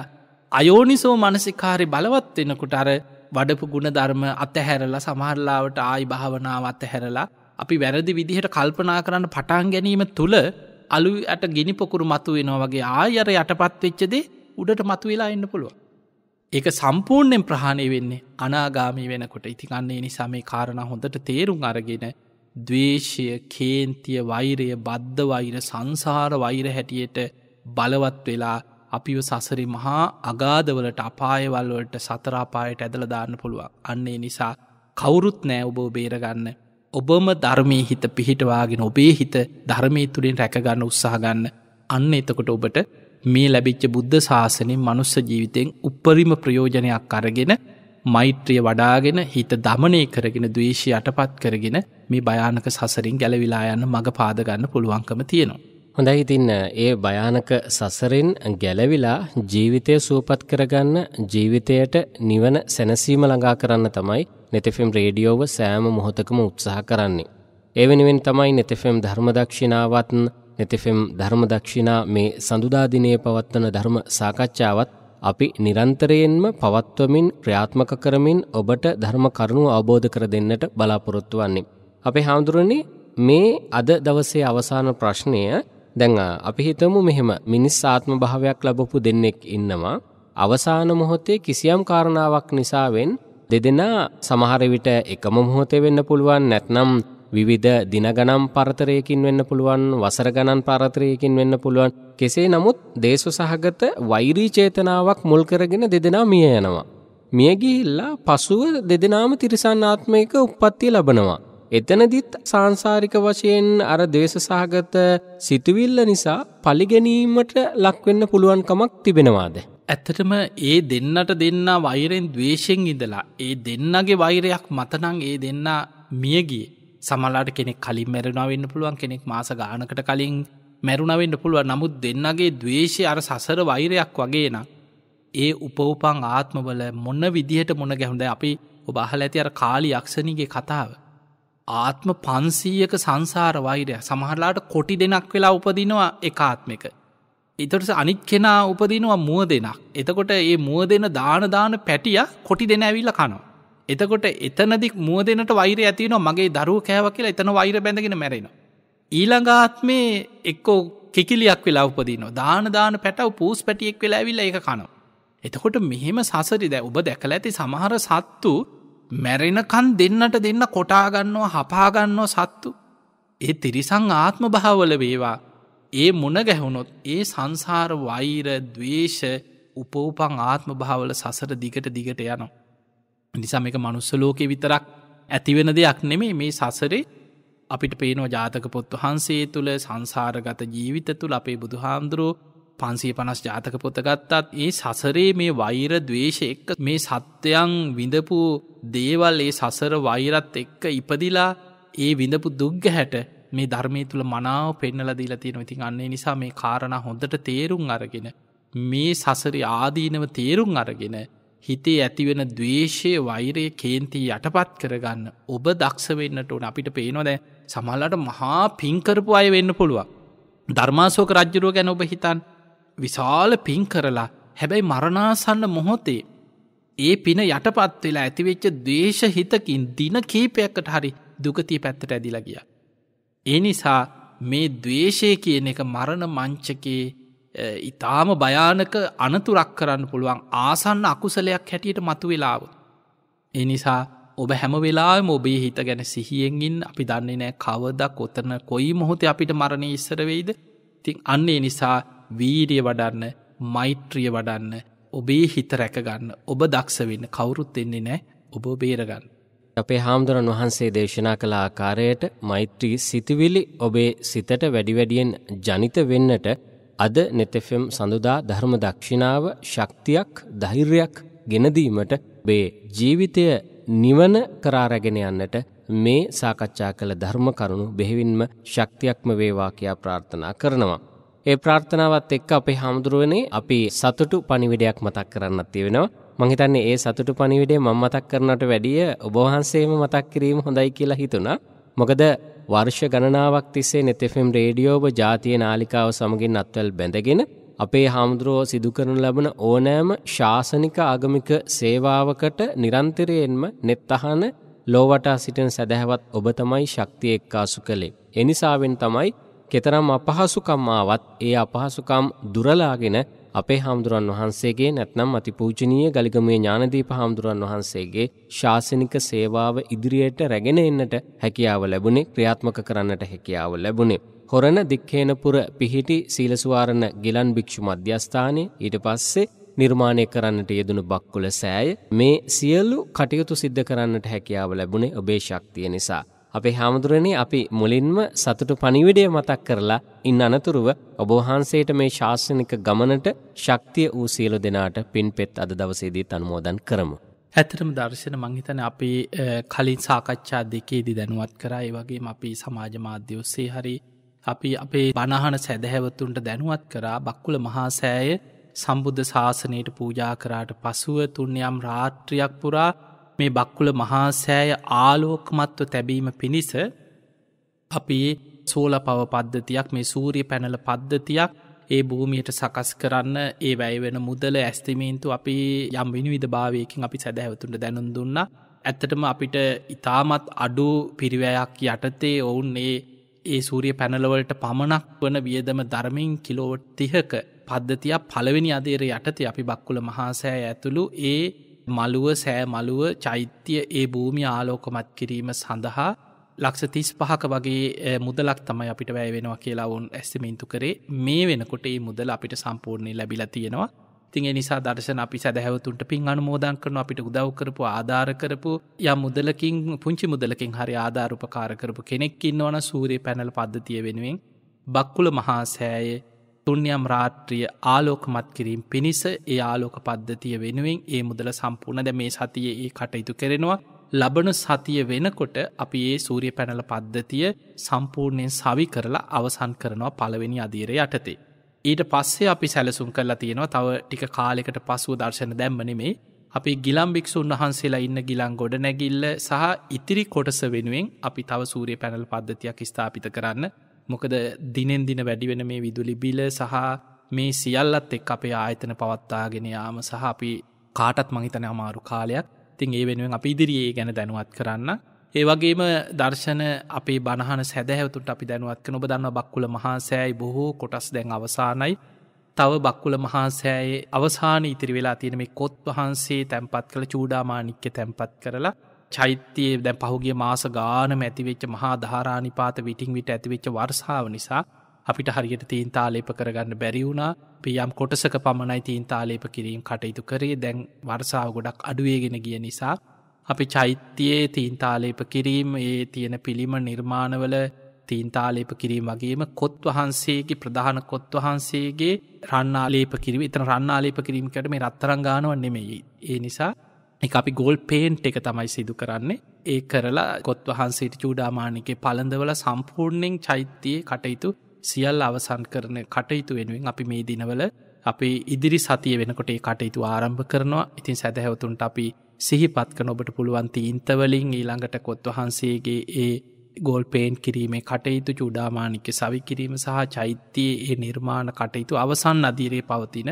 අයෝනිසෝ මනසිකාරි බලවත් වෙනකුට අර වඩපු ගුණධර්ම අතහැරලා සමහරලාවට ආයි භාවනාව අතහැරලා අපි වැරදි විදිහට කල්පනා කරන්න පටන් ගැනීම තුළ අලු ඇට ගිනිපොකුරු මතු වෙනවා වගේ ආයර යටපත් වෙච්චදේ උඩට මතු වෙලා එන්න පුළුව. ඒක සම්පූර්ණයෙන් ප්‍රහණය වෙන්නේ අනාගාමී වෙනකොට ඉතිගන්නේ නිසාමේ කාරණ හොඳට තේරුම් අරගෙන දවේශය කේන්තිය වෛරය බද්ධ වෛර සංසාර වෛර හැටියට බලවත් වෙලා අපිව සසරි මහා අගාධවලට අපායවල්වලට සතරාපායට ඇදල දාන්න පුළුවන්. අන්නේ නිසා කවුරුත් නෑ ඔබෝ බේරගන්න. ඔබම ධර්මය හිත පිහිටවාගෙන ඔබේ හිත ධර්මය තුළින් රැකගන්න උත්සාහගන්න. අන්න එතකොට ඔබට මේ ලැබිච්ච බුද්ධ ශාසනය මනුස්ස ජීවිතයෙන් උපරිම ප්‍රයෝජනයක් අරගෙන මෛත්‍රිය වඩාගෙන හිත දමනය කරගෙන දවේශය යටපත් කරගෙන මේ භයානක සසරින් ගැලවිලා යන්න මඟ පාදගන්න පුළුවන්කම තියෙනවා. හොඳයි ඉතින්න ඒ භයානක සසරෙන් ගැලවිලා ජීවිතය සූපත් කරගන්න ජීවිතයට නිවන සැනසීම ළඟා කරන්න තමයි නෙතිෆිම් රේඩියෝව සෑම මොහොතකම උත්සාහ කරන්නේ. ඒ වෙනුවෙන් තමයි නෙතිෆෙම් ධර්මදක්ෂිනාවත්න් නෙතිෆෙම් ධර්මදක්ෂිනා මේ සඳුදාදිනය පවත්වන ධර්ම සාකච්ඡාවත් අපි නිරන්තරයෙන්ම පවත්වමින් ක්‍රියාත්මක කරමින් ඔබට ධර්ම කරුණු අවබෝධ කර දෙන්නට බලාපොරොත්තු වන්නේ. අපේ හාමුදුරනේ මේ අද දවසේ අවසාන ප්‍රශ්නය දැන් අපි හිතමු මෙහෙම මිනිස් ආත්ම භාවයක් ලැබපු දෙන්නෙක් ඉන්නවා අවසාන මොහොතේ කිසියම් කාරණාවක් නිසාවෙන් දෙදෙනා සමහර විට එකම මොහොතේ වෙන්න පුළුවන් නැත්නම් විවිධ දින ගණන් පරතරයකින් වෙන්න පුළුවන් වසර ගණන් පරතරයකින් වෙන්න පුළුවන් කෙසේ නමුත් දේශ සහගත වෛරී චේතනාවක් මුල් කරගෙන දෙදෙනා මිය යනවා. මිය ගිහිල්ලා පසුව දෙදෙනාම තිරිසන් ආත්මයක උප්පත්තිය ලබනවා. එතනදිත් සාංසාරික වශයෙන් අර දේශ සහගත සිතුවිල්ල නිසා පලිගැනීමට ලක්වෙන්න පුළුවන්කමක් තිබෙනවාද. ඇත්තටම ඒ දෙන්නට දෙන්න වෛරෙන් දවේශෙන් ඉඳලා ඒ දෙන්නගේ වෛරයක් මතනං ඒ දෙන්න මියගිය. සමලාට කෙනෙක් කලින් මැරෙනවෙන්න පුළුවන් කෙනෙක් මාස ගානකට කලින් මැරුණවෙන්න පුළුව නමුත් දෙන්නගේ දවේශය අර සසර වෛරයක් වගේන ඒ උපවපං ආත්මවල මොන්න විදිහට මොන ගැහුඳ අපි ඔබහල ඇති අර කාලි යක්ෂණගේ කතාව ආත්ම පන්සීයක සංසාර වෛරය සමහරලාට කොටි දෙනක් වෙලා උපදිනවා එකාත්මක. ඉතට අනිත් කෙනා උපදිනවා මුව දෙනක්. එතකොට ඒ මුව දෙන දානදාන පැටිය කොටි දෙන ඇවිල්ල කනවා. එතකොට එතනදි මුවදනට වෛර ඇතින මගේ දරුව කෑව කියලා එතන වෛර බැඳගෙන මැරෙන. ඊළඟාත්මේ එක්කෝ කෙකිලියක් වෙලා උපදින දාන දාන පැටව පූස් පැටියෙක් වෙලා ඇවිල්ල ඒ කනවා. එතකොට මෙහෙම සසරි දැ ඔබ දැකල ඇති සමහර සත්තු මැරෙනකන් දෙන්නට දෙන්න කොටාගන්නවා හපාගන්නෝ සත්තු. ඒ තිරිසං ආත්ම භාවල වේවා. ඒ මොන ගැහුණොත් ඒ සංසාර වෛර දවේශ උපෝපං ආත්ම භාවල සසර දිගට දිගට යනවා. නිසා එක මනුස්ස ලෝකෙ විතරක් ඇතිවෙන දෙයක් නෙමේ මේ සසරේ අපිට පේනවා ජාතක පොත් වහන්සේ තුළ සංසාරගත ජීවිත තුළ අපේ බුදුහාන්දුරෝ පන්සේ පනස් ජාතක පොත ගත්තත් ඒ සසරේ මේ වෛර දවේශ එක්ක මේ සත්‍යයන් විඳපු දේවල් ඒ සසර වෛරත් එක්ක ඉපදිලා ඒ විඳපු දුග්ග හැට මේ ධර්මය තුළ මනාව පෙන්නලදීලා තියෙන ඉතින් අන්නේ නිසා මේ කාරණ හොඳට තේරුම් අරගෙන මේ සසරි ආදීනව තේරුම් අරගෙන හිතේ ඇතිවෙන දවේශය වෛරය කේන්ති යටපත් කරගන්න ඔබ දක්ෂ වෙන්නට ඕන අපිට පේනොද සමල්ලට මහා පින්කරපු අය වෙන්න පුළුවන්. ධර්මාසෝක රජ්ජරුව ගැන ඔබ හිතන් විශාල පින් කරලා හැබැයි මරණාසන්න මොහොතේ ඒ පින යටපත් වෙලා ඇතිවෙච්ච දේශ හිතකින් දින කීපයක්කට හරි දුගතිය පැත්තට ඇදිලගිය. ඒ නිසා මේ දවේශය කියන එක මරණ මංචකයේ ඉතාම භයානක අනතුරක් කරන්න පුළුවන් ආසන්න අකුසලයක් හැටියට මතු වෙලාව. එනිසා ඔබ හැමවෙලාම ඔබේ හිත ගැන සිහියෙන්ගින් අපි දන්නේ නෑ කවද කොතන කොයි මොහොත අපිට මරණය ඉස්සරවෙයිද තින් අන්නේ නිසා වීරිය වඩන්න මෛත්‍රිය වඩන්න ඔබේ හිත රැකගන්න ඔබ දක්ෂ වෙන්න කවුරුත් දෙන්නේ නෑ ඔබ බේරගන්න. අපේ හාමුදුරන් වහන්සේ දේශනා කළ ආකාරයට මෛත්‍රී සිතිවිලි ඔබේ සිතට වැඩිවැඩියෙන් ජනිත වෙන්නට අද නෙතෙෆම් සඳුදා ධර්ම දක්ෂිනාව ශක්තියක් ධෛර්යක් ගෙනදීමට බේ ජීවිතය නිවන කරාරැගෙන යන්නට මේ සාකච්ඡා කළ ධර්ම කරුණු බෙහෙවින්ම ශක්තියක්ම වේවා කියා ප්‍රාර්ථනා කරනවා. ඒ ප්‍රාර්ථනාවත් එක්ක අපේ හාමුදුරුවනේ අපි සතුටු පණිවිඩයක් මතක් කරන්නත් තියෙනවා. මං හිතන්නේ ඒ සතුටු පණිවිඩය මම මතක් කරනට වැඩිය ඔබ වහන්සේම මතක් කිරීම හොඳයි කියලා හිතුණා. මොකද වර්ෂ ගණනාවක් තිස්සේ නෙතෙෆම් රේඩියෝබ ජාතිය නාලිකාව සමගින් අත්වල් බැඳගෙන අපේ හාමුදුරුවෝ සිදුකරනු ලබන ඕනෑම ශාසනික ආගමික සේවාවකට නිරන්තරයෙන්ම නෙත්තහන ලෝවටා සිටින සැදැහැවත් ඔබ තමයි ශක්තිය එක්කාසු කළේ. එනිසාවෙන් තමයි කෙතරම් අපහසුකම්මාවත් ඒ අපහසුකම් දුරලාගෙන අපේ හාමුදුරන් වහන්සේගේ නැත්නම් අතිපූජනීය ගලිගමුවේ ඥානදීප හාමුදුරන් වහන්සේගේ ශාසනික සේවාව ඉදිරියට රැගෙන එන්නට හැකියාව ලැබුණේ ක්‍රියාත්මක කරන්නට හැකියාව ලැබුණේ හොරණ දික්කේනපුර පිහිටි සීලසුවාරණ ගිලන් භික්ෂු මධ්‍යස්ථානයේ ඊට පස්සේ නිර්මාණය කරන්නට යෙදුණු බක්කුල සෑය මේ සියලු කටයුතු සිද්ධ කරන්නට හැකියාව ලැබුණේ ඔබේ ශක්තිය නිසා. අපේ හාමුදුරනේ අපි මුලින්ම සතුටු පණිවිඩය මතක් කරලා ඉන් අනතුරුව ඔබ වහන්සේට මේ ශාසනික ගමනට ශක්තිය වූ සියලු දෙනාට පින්පෙත් අද දවසේදීත් අනුමෝදන් කරමු. ඇතරම දර්ශන මංහිතන අපි කලින් සාකච්ඡා දෙකේදි දැනුවත් කරයි වගේ අපි සමාජ මාධ්‍යෝස්සේ හරි අපි අපේ බණහන සැදැහැවතුන්ට දැනුවත් කරා බක්කුල මහා සෑය සම්බුද්ධ ශාසනයට පූජා කරාට පසුව තුන්යම් රාත්‍රියක් පුරා මේ බක්කුල මහාසෑය ආලෝකමත්ව තැබීම පිණිස අපි සෝල පව පද්ධතියක් මේ සූරිය පැනල පද්ධතියක් ඒ භූමියට සකස් කරන්න ඒ වැයිවෙන මුදල ඇස්තිමේන්තු අපි යම් විනිවිධ භාවයකින් අපි සැදැවතුන්ට දැනුම් දුන්න ඇත්තටම අපිට ඉතාමත් අඩු පිරිවැයක් යටතේ ඔවුන් ඒ ඒ සූරිය පැනලවලට පමණක් වන වියදම ධර්මින් කිලෝට් තිහක පද්ධතියක් පළවෙනි අදේර යටතේ අපි බක්කුල මහාසෑ ඇතුළු ඒ මළුව සෑ මළුව චෛත්‍යය ඒ භූමි ආලෝකමත් කිරීම සඳහා ලක්ෂ තිස් පහක වගේ මුදලක් තමයි අපිට වැෑ වෙනවා කියලා ඔවන් ඇස්තමින්තු කරේ මේ වෙනකොට ඒ මුදල අපිට සම්පූර්ණය ලැබිලා තියෙනවා තින් නිසා දර්ශන අපි සැහැවතුන්ට පින් අනුමෝදන් කරන අපිට උදව් කරපු ආධාර කරපු යම් මුදලකින් පුංචි මුදලකින් හරි ආධාරපකාර කරපු කෙනෙක් ඉන්නවන සූරය පැනල පද්ධතිය වෙනුවෙන් බක්කුල මහා සෑය තුන්යම් රාත්‍රිය ආලෝකමත් කිරීම පිණිස ඒ ආලෝක පද්ධතිය වෙනුවෙන් ඒ මුදල සම්පූර්ණ ද මේ සතියේ ඒ කටයුතු කරෙනවා ලබන සතිය වෙනකොට අපි ඒ සූරිය පැනල පද්ධතිය සම්පූර්ණයෙන් සවි කරලා අවසන් කරනවා පළවෙනි අදීරය යටතේ. ඊට පස්සේ අපි සැලසුම් කරලා තියෙනවා තව ටික කාලෙකට පසුව දර්ශන දැම්මනෙමේ අපි ගිලම් භික්‍ෂූන් වහන්සේලා ඉන්න ගිලන් ගොඩ නැගිල්ල සහ ඉතිරි කොටස වෙනුවෙන් අපි තව සූරිය පැනල් පද්ධතියක් ස්ථාපිත කරන්න මොකද දිනෙන් දින වැඩිවෙන මේ විදුලි බිල සහ මේ සියල්ලත් එක් අපේ ආයතන පවත්තාගෙන යාම සහ අපි කාටත් මහිතන අමාරු කාලයක් තින් ඒ වෙනුවෙන් අපි ඉදිරියේ ගැන දැනුවත් කරන්න ඒ වගේම දර්ශන අපේ බණහන සැදැහැවතුට අපි දැනුවත්ක නොබ දන්න බක්කුල මහාසෑයි බොහෝ කොටස් දැන් අවසානයි තව බක්කුල මහාසෑයේ අවසාන ඉතිරි වෙලා තියෙන මේ කොත් වහන්සේ තැන්පත් කළ චූඩාමානික්‍ය තැන්පත් කරලා චෛත්‍යයේ දැ පහුගේ මාස ගාන මැතිවෙච්ච මහා ධාරානිපාත විටිං විට ඇතිවෙච්ච වර්සාාව නිසා අපිට හරියට තීන් තාලේප කරගන්න බැරිවුණා පියම් කොටසක පමණයි තීන් තාලේප කිරීම් කටයුතු කරේ දැන් වර්සාාව ගොඩක් අඩුවේගෙන ගිය නිසා අපි චෛත්‍යයේ තීන් තාලේප කිරීම ඒ තියෙන පිළිම නිර්මාණවල තීන්තාලේප කිරීම වගේම කොත් වහන්සේගේ ප්‍රධාන කොත් වහන්සේගේ රන්නාලේප කිරි තන රන්නාලේප කිරීම කට මේ රත්තරංගානව නෙමෙයි. ඒ නිසා එක අපි ගොල් පේන්ට් එක තමයි සිදු කරන්නේ ඒ කරලා ගොත් වහන්සේට චූඩාමානිකේ පළඳවල සම්පූර්ණයෙන් චෛත්‍යයේ කටයුතු සියල් අවසන් කරන කටයුතු වෙනුවෙන් අපි මේ දිනවල අපි ඉදිරි සතිය වෙනකොට ඒ කටයුතු ආරම්භ කරනවා ඉතින් සැදැහැවතුන්ට අපි සිහිපත්ක නොබට පුළුවන් තීන්තවලින් ඊළඟට කොත් වහන්සේගේ ඒ ගොල් පේන් කිරීමේ කටයුතු චුඩාමානික සවිකිරීම සහ චෛත්‍යයේ ඒ නිර්මාණ කටයුතු අවසන් අදීරයේ පවතින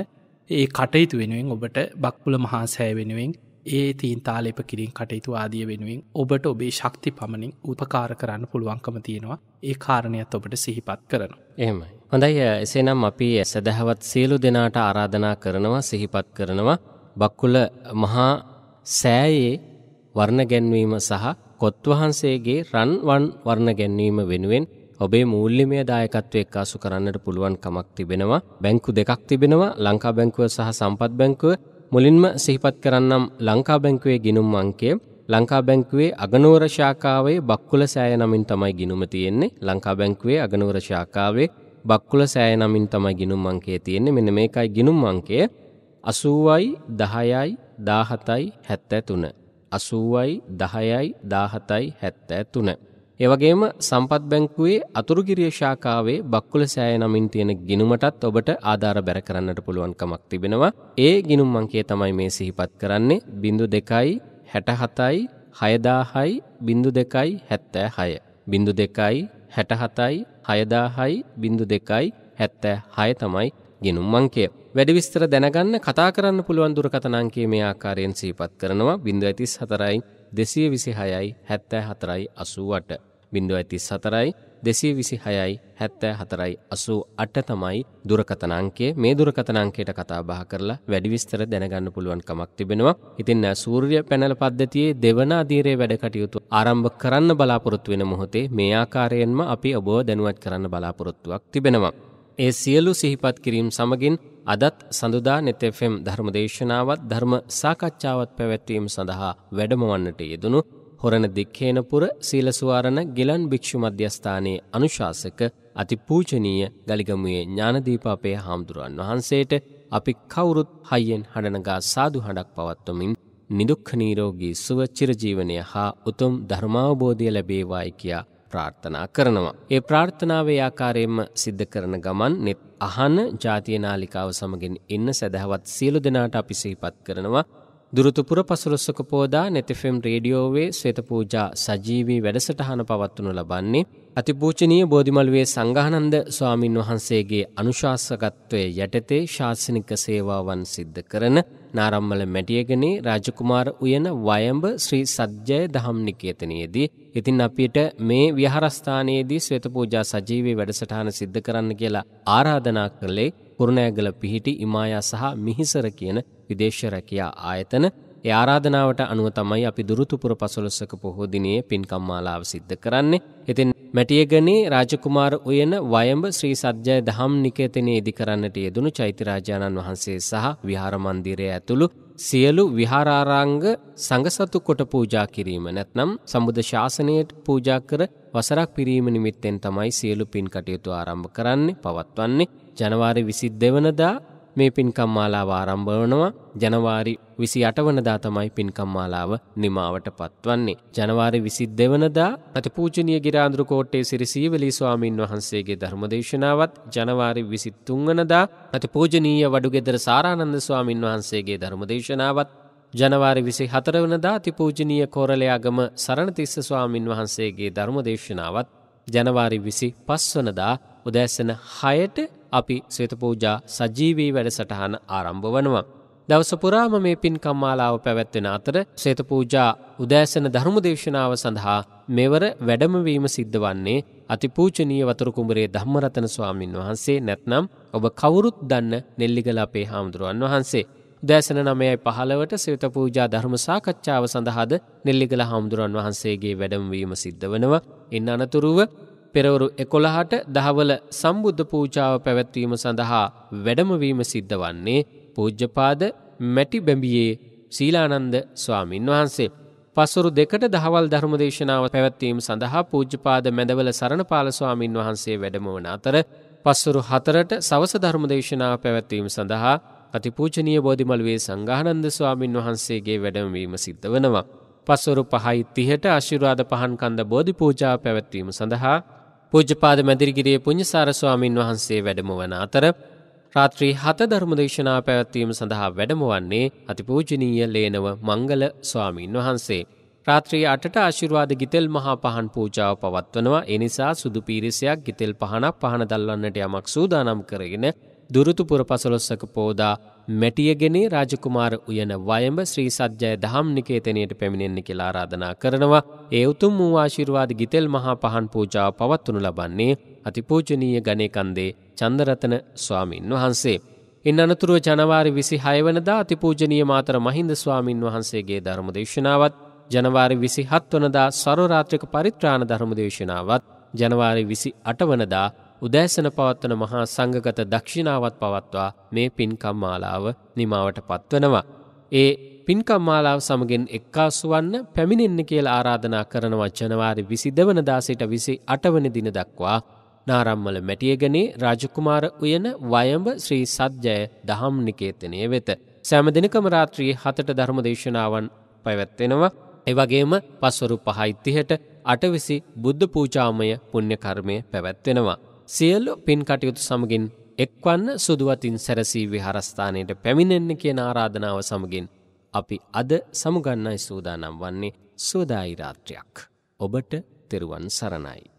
ඒ කටයුතු වෙනුවෙන් ඔබට බක්පුල මහාසෑ වෙනුවෙන් ඒ තීන් තාලේප කිරින් කටයුතු ආදිය වෙනුවෙන් ඔබට ඔබේ ශක්ති පමණින් උපකාර කරන්න පුළුවන්කම තියෙනවා ඒ කාරණයක් ඔබට සිහිපත් කරන. එහෙමයි. හොඳයි එසේනම් අපි සැදැහවත් සියලු දෙනාට ආරාධනා කරනවා සිහිපත් කරනවා බක්කුල මහා සෑයේ වර්ණ ගැන්වීම සහ කොත්වහන්සේගේ රන්වන් වර්ණ ගැන්වීම වෙනුවෙන් ඔබේ මූල්ලිමය දායකත්වයක් අසු කරන්නට පුළුවන් කමක් තිබෙනවා බැංකු දෙකක් තිබෙනවා ලංකා බැංකුව සහ සම්පත් බැංකුව මුලින්ම සිහිපත් කරන්නම් ලංකා බැංකුවේ ගිණුම් අංකය ලංකා බැංකුවේ අගනුවර ශාඛාවේ බක්කුල සෑය නමින් තමයි ගිණුම තියෙන්නේ. ලංකා බැංකුවේ අගනුවර ශාඛාවේ බක්කුල සෑය නමින් තමයි ගිණුම් අංකය තියෙන්නේ. මෙන්න මේකයි ගිණුම් අංකය 80යි 10යි 17යි 73. 80යි 10යි 17යි 73. එවගේම සම්පත් බැංකුවේ අතුරුගිරිය ශාකාවේ බක්කුල සෑය නමින් තියෙන ගිණුමටත් ඔබට ආධාර බැර කරන්නට පුළුවන්කමක් තිබෙනවා. ඒ ගිණුම් අංකය තමයි මේ සිහිපත් කරන්නේ 02යි 67යි 6000යි 02යි 76. 02යි 67යි 6000යි 02යි 76 තමයි ගිණුම් අංකය. වැඩි විස්තර දැනගන්න කතා කරන්න පුළුවන් දුරකථන අංකය මේ ආකාරයෙන් සිහිපත් කරනවා 034යි දෙසිය විසි හයයි හැත්තෑ හතරයි අසුවට. බිඳුව ඇති සතරයි දෙසී විසි හයයි හැත්තෑ හතරයි අසූ අට තමයි දුරකතනංකේ මේ දුරකතනංකයට කතාබහ කරලා වැඩිවිස්තර දැනගන්න පුළුවන් කමක් තිබෙනවා. ඉතින් සූර්ය පැනල පද්ධතියේ දෙවන අදීරයේ වැඩකටයුතු ආරම්භ කරන්න බලාපොරොත්තු වෙන මොහොතේ මේ ආකාරයෙන්ම අපි ඔබව දැනුවත් කරන්න බලාපොරොත්තුවක් තිබෙනවා. ඒ සියලු සිහිපත් කිරීම් සමගින් අදත් සඳුදා නෙතෙෆම් ධර්මදේශනාවත් ධර්ම සාකච්ඡාවත් පැවැත්වීම සඳහා වැඩමවන්නට යෙදුණු හොරණ දික්කේනපුර සීලසුවාරණ ගිලන් භික්‍ෂු මධ්‍යස්ථානයේ අනුශාසක අතිපූජනීය ගලිගමුවේ ඥානදීපාපය හාමුදුරුවන් වහන්සේට අපි කවුරුත් හයියෙන් හඬනගා සාදු හඬක් පවත්වමින් නිදුක්ඛ නිරෝගී සුව චිරජීවනය හා උතුම් ධර්මාවබෝධය ලැබේවායි කියා ප්‍රාර්ථනා කරනවා. ඒ ප්‍රාර්ථනාවේ ආකාරයෙන්ම සිද්ධ කරන ගමන් නෙත් අහන ජාතිය නාලිකාව සමගින් ඉන්න සැදැහවත් සියලු දෙනාට අපි සිහිපත් කරනවා. දුරතුපුර පසුලොස්සක පෝදා නැතිෆෙම් රේඩියෝවේ ස්වේත පූජා සජීවී වැඩසටහන පවත්වනු ලබන්නේ. අතිපූචනීය බෝධිමල්ුවේ සංගහනන්ද ස්වාමින් වහන්සේගේ අනුශාසකත්වය යටතේ ශාසනික සේවාවන් සිද්ධ කරන නාරම්මල මැටියගනේ රාජකුමාර උයන වයඹ ශ්‍රී සජ්ජය දහම් නිකේතනයේදී ඉතින් අපිට මේ විහාරස්ථානයේදී ස්වේත පූජා සජීවී වැඩසටහන සිද්ධ කරන්න කියලා ආරාධනා කළේ කුරුණෑගල පිහිටි ඉමායා සහ මිහිසර කියන විදේශ රැකියා ආයතන ඒ ආරාධනාවට අනුව තමයි අපි දුරුතුපුර පසළොස්වක පොහෝ දිනේ පින්කම් මාලාව සිද්ධ කරන්නේ. ඉතින් මැටියගනේ රාජකුමාර උයන වයඹ ශ්‍රී සජ්ජය දහම් නිකේතනයේ ඉදි කරන්නට යෙදුණු චෛත්‍ය රාජානන් වහන්සේ සහ විහාර මන්දිරය ඇතුළු සියලු විහාරාරාංග සංඝසතු කොට පූජා කිරීම නැත්නම් සම්බුද්ධ ශාසනයට පූජා කර වසරක් පිරීම නිමිත්තෙන් තමයි සියලු පින් කටයුතු ආරම්භ කරන්නේ පවත්වන්නේ ජනවාරි 22 වෙනිදා මේ පින්කම් මාලාව ආරම්භ වනවා ජනවාරි 28 වනදා තමයි පින්කම් මාලාව නිමාවට පත්වන්නේ ජනවාරි 22 වනදා අතිපූජනීය ගිරාඳුරු කෝට්ටේ සිරි සීවලී ස්වාමින් වහන්සේගේ ධර්මදේශනාවත් ජනවාරි 23 වනදා අතිපූජනීය වඩුගෙදර සාරානන්ද ස්වාමින් වහන්සේගේ ධර්මදේශනාවත් ජනවාරි 24 වනදා අතිපූජනීය කොරළයාගම සරණතිස්ස ස්වාමින් වහන්සේගේ ධර්මදේශනාවත් ජනවාරි 25 වනදා උදෑසන 6ට අපි ශ්‍රත පූජා සජීවී වැඩසටහන ආරම්භ වනවා. දවස පුරාම මේ පින්කම් මාලාව පැවැත්වෙන අතර ශ්‍රේත පූජා උදෑසන ධර්මදේශනාව සඳහා මෙවර වැඩමවීම සිද්ධ වන්නේ අතිපූචනීය වතුරකුඹරේ ධම්මරතන ස්වාමින් වහන්සේ නැත්නම් ඔබ කවුරුත් දන්න නෙල්ලිගල අපේ හාමුදුරුවන් වහන්සේ. දැසන නමයයි පහලවට සවිත පූජා ධර්ම සාකච්ඡාව සඳහාද නෙල්ලිගල හාමුදුරන් වහන්සේගේ වැඩම්වීම සිද්ධ වනවා. එන්න අනතුරුව පෙරවරු එකොළහට දහවල සම්බුද්ධ පූජාව පැවැත්වීම සඳහා වැඩමවීම සිද්ධ වන්නේ පූජ්ජපාද මැටි බැඹියේ සීලානන්ද ස්වාමින් වහන්සේ. පසුරු දෙකට දහවල් ධර්මදේශනාව පැවැත්වීම සඳහා පූජ්ජපාද මැදවල සරණපාල ස්වාමින් වහන්සේ වැඩමවන අතර පස්සුරු හතරට සවස ධර්මදේශනාව පැවැත්වීම සඳහා අතිපූජනීය බෝධිමළුවේ සංඝානන්ද ස්වාමින් වහන්සේගේ වැඩමවීම සිද්ධ වෙනවා. පස්වරු පහයි තිහට ආශිරවාද පහන් කන්ද බෝධි පූජා පැවැත්වීම සඳහා පූජපාද මැදිරිගිරිය පුං්ඥසාරස්වාමීන් වහන්සේ වැඩමවන අතර රාත්‍රී හත ධර්මදේශනා පැවැත්වීම සඳහා වැඩමවන්නේ අතිපූජනීය ලේනව මංගල ස්වාමීන් වහන්සේ. රාත්‍රී අට ආශිරවාද ගිතෙල් මහා පහන් පූජාව පවත්වනවා එනිසා සුදු පිරිසයක් ගිතෙල් පහනක් පහන දල්වන්නට යමක් සූදානම් කරගෙන දුරුතුපුර පසළොස්සක පෝදා මැටියගෙනේ රාජකුමාර උයන වයඹ ශ්‍රී සජ්ජය දහම් නිකේතනයට පැමිණෙන්න්න කියලා ආරාධනා කරනවා ඒ උතුම් වූ ආශිර්වාද ගිතෙල් මහා පහන් පූජාව පවත්වනු ලබන්නේ අතිපූජනීය ගණයකන්දේ චන්දරතන ස්වාමීන් වහන්සේ. ඉන් අනතුරුව ජනවාරි විසි හයවනදා අතිපූජනීය මාතර මහින්ද ස්වාමීන් වහන්සේගේ ධර්මදේශනාවත් ජනවාරි විසි හත්වනදා සරෝරාත්‍රක පරිත්‍රාණ ධර්මදේශනාවත් ජනවාරි විසි අටවනදා උදෑසන පවත්වන මහා සංගගත දක්ෂිණාවත් පවත්වා මේ පින්කම් මාලාව නිමාවට පත්වනවා. ඒ පින්කම් මාලාව සමගෙන් එක්කාසුවන්න පැමිණෙන්න කියල ආරාධනා කරනවා ජනවාරි විසි දෙවනදා සිට විසි අටවන දින දක්වා නාරම්මල මැටියගනේ රාජකුමාර උයන වයඹ ශ්‍රී සද්ජය දහම් නිකේතනය වෙත. සෑම දෙනකම රාත්‍රී හතට ධර්ම දේශනාවන් පැවැත්වෙනවා. එවගේම පස්වරු පහයිත්තිහට අටවිසි බුද්ධ පූජාමය පුුණ්්‍යකර්මය පැවැත්වෙනවා. සියල්ලු පින් කටයුතු සමගින් එක්වන්න සුදුවතින් සැරසී විහාරස්ථානයට පැමිණෙන්න කියන ආරාධනාව සමගින් අපි අද සමුගන්නයි සූදානම් වන්නේ සෝදායිරාත්‍රයක්. ඔබට තෙරුවන් සරණයි.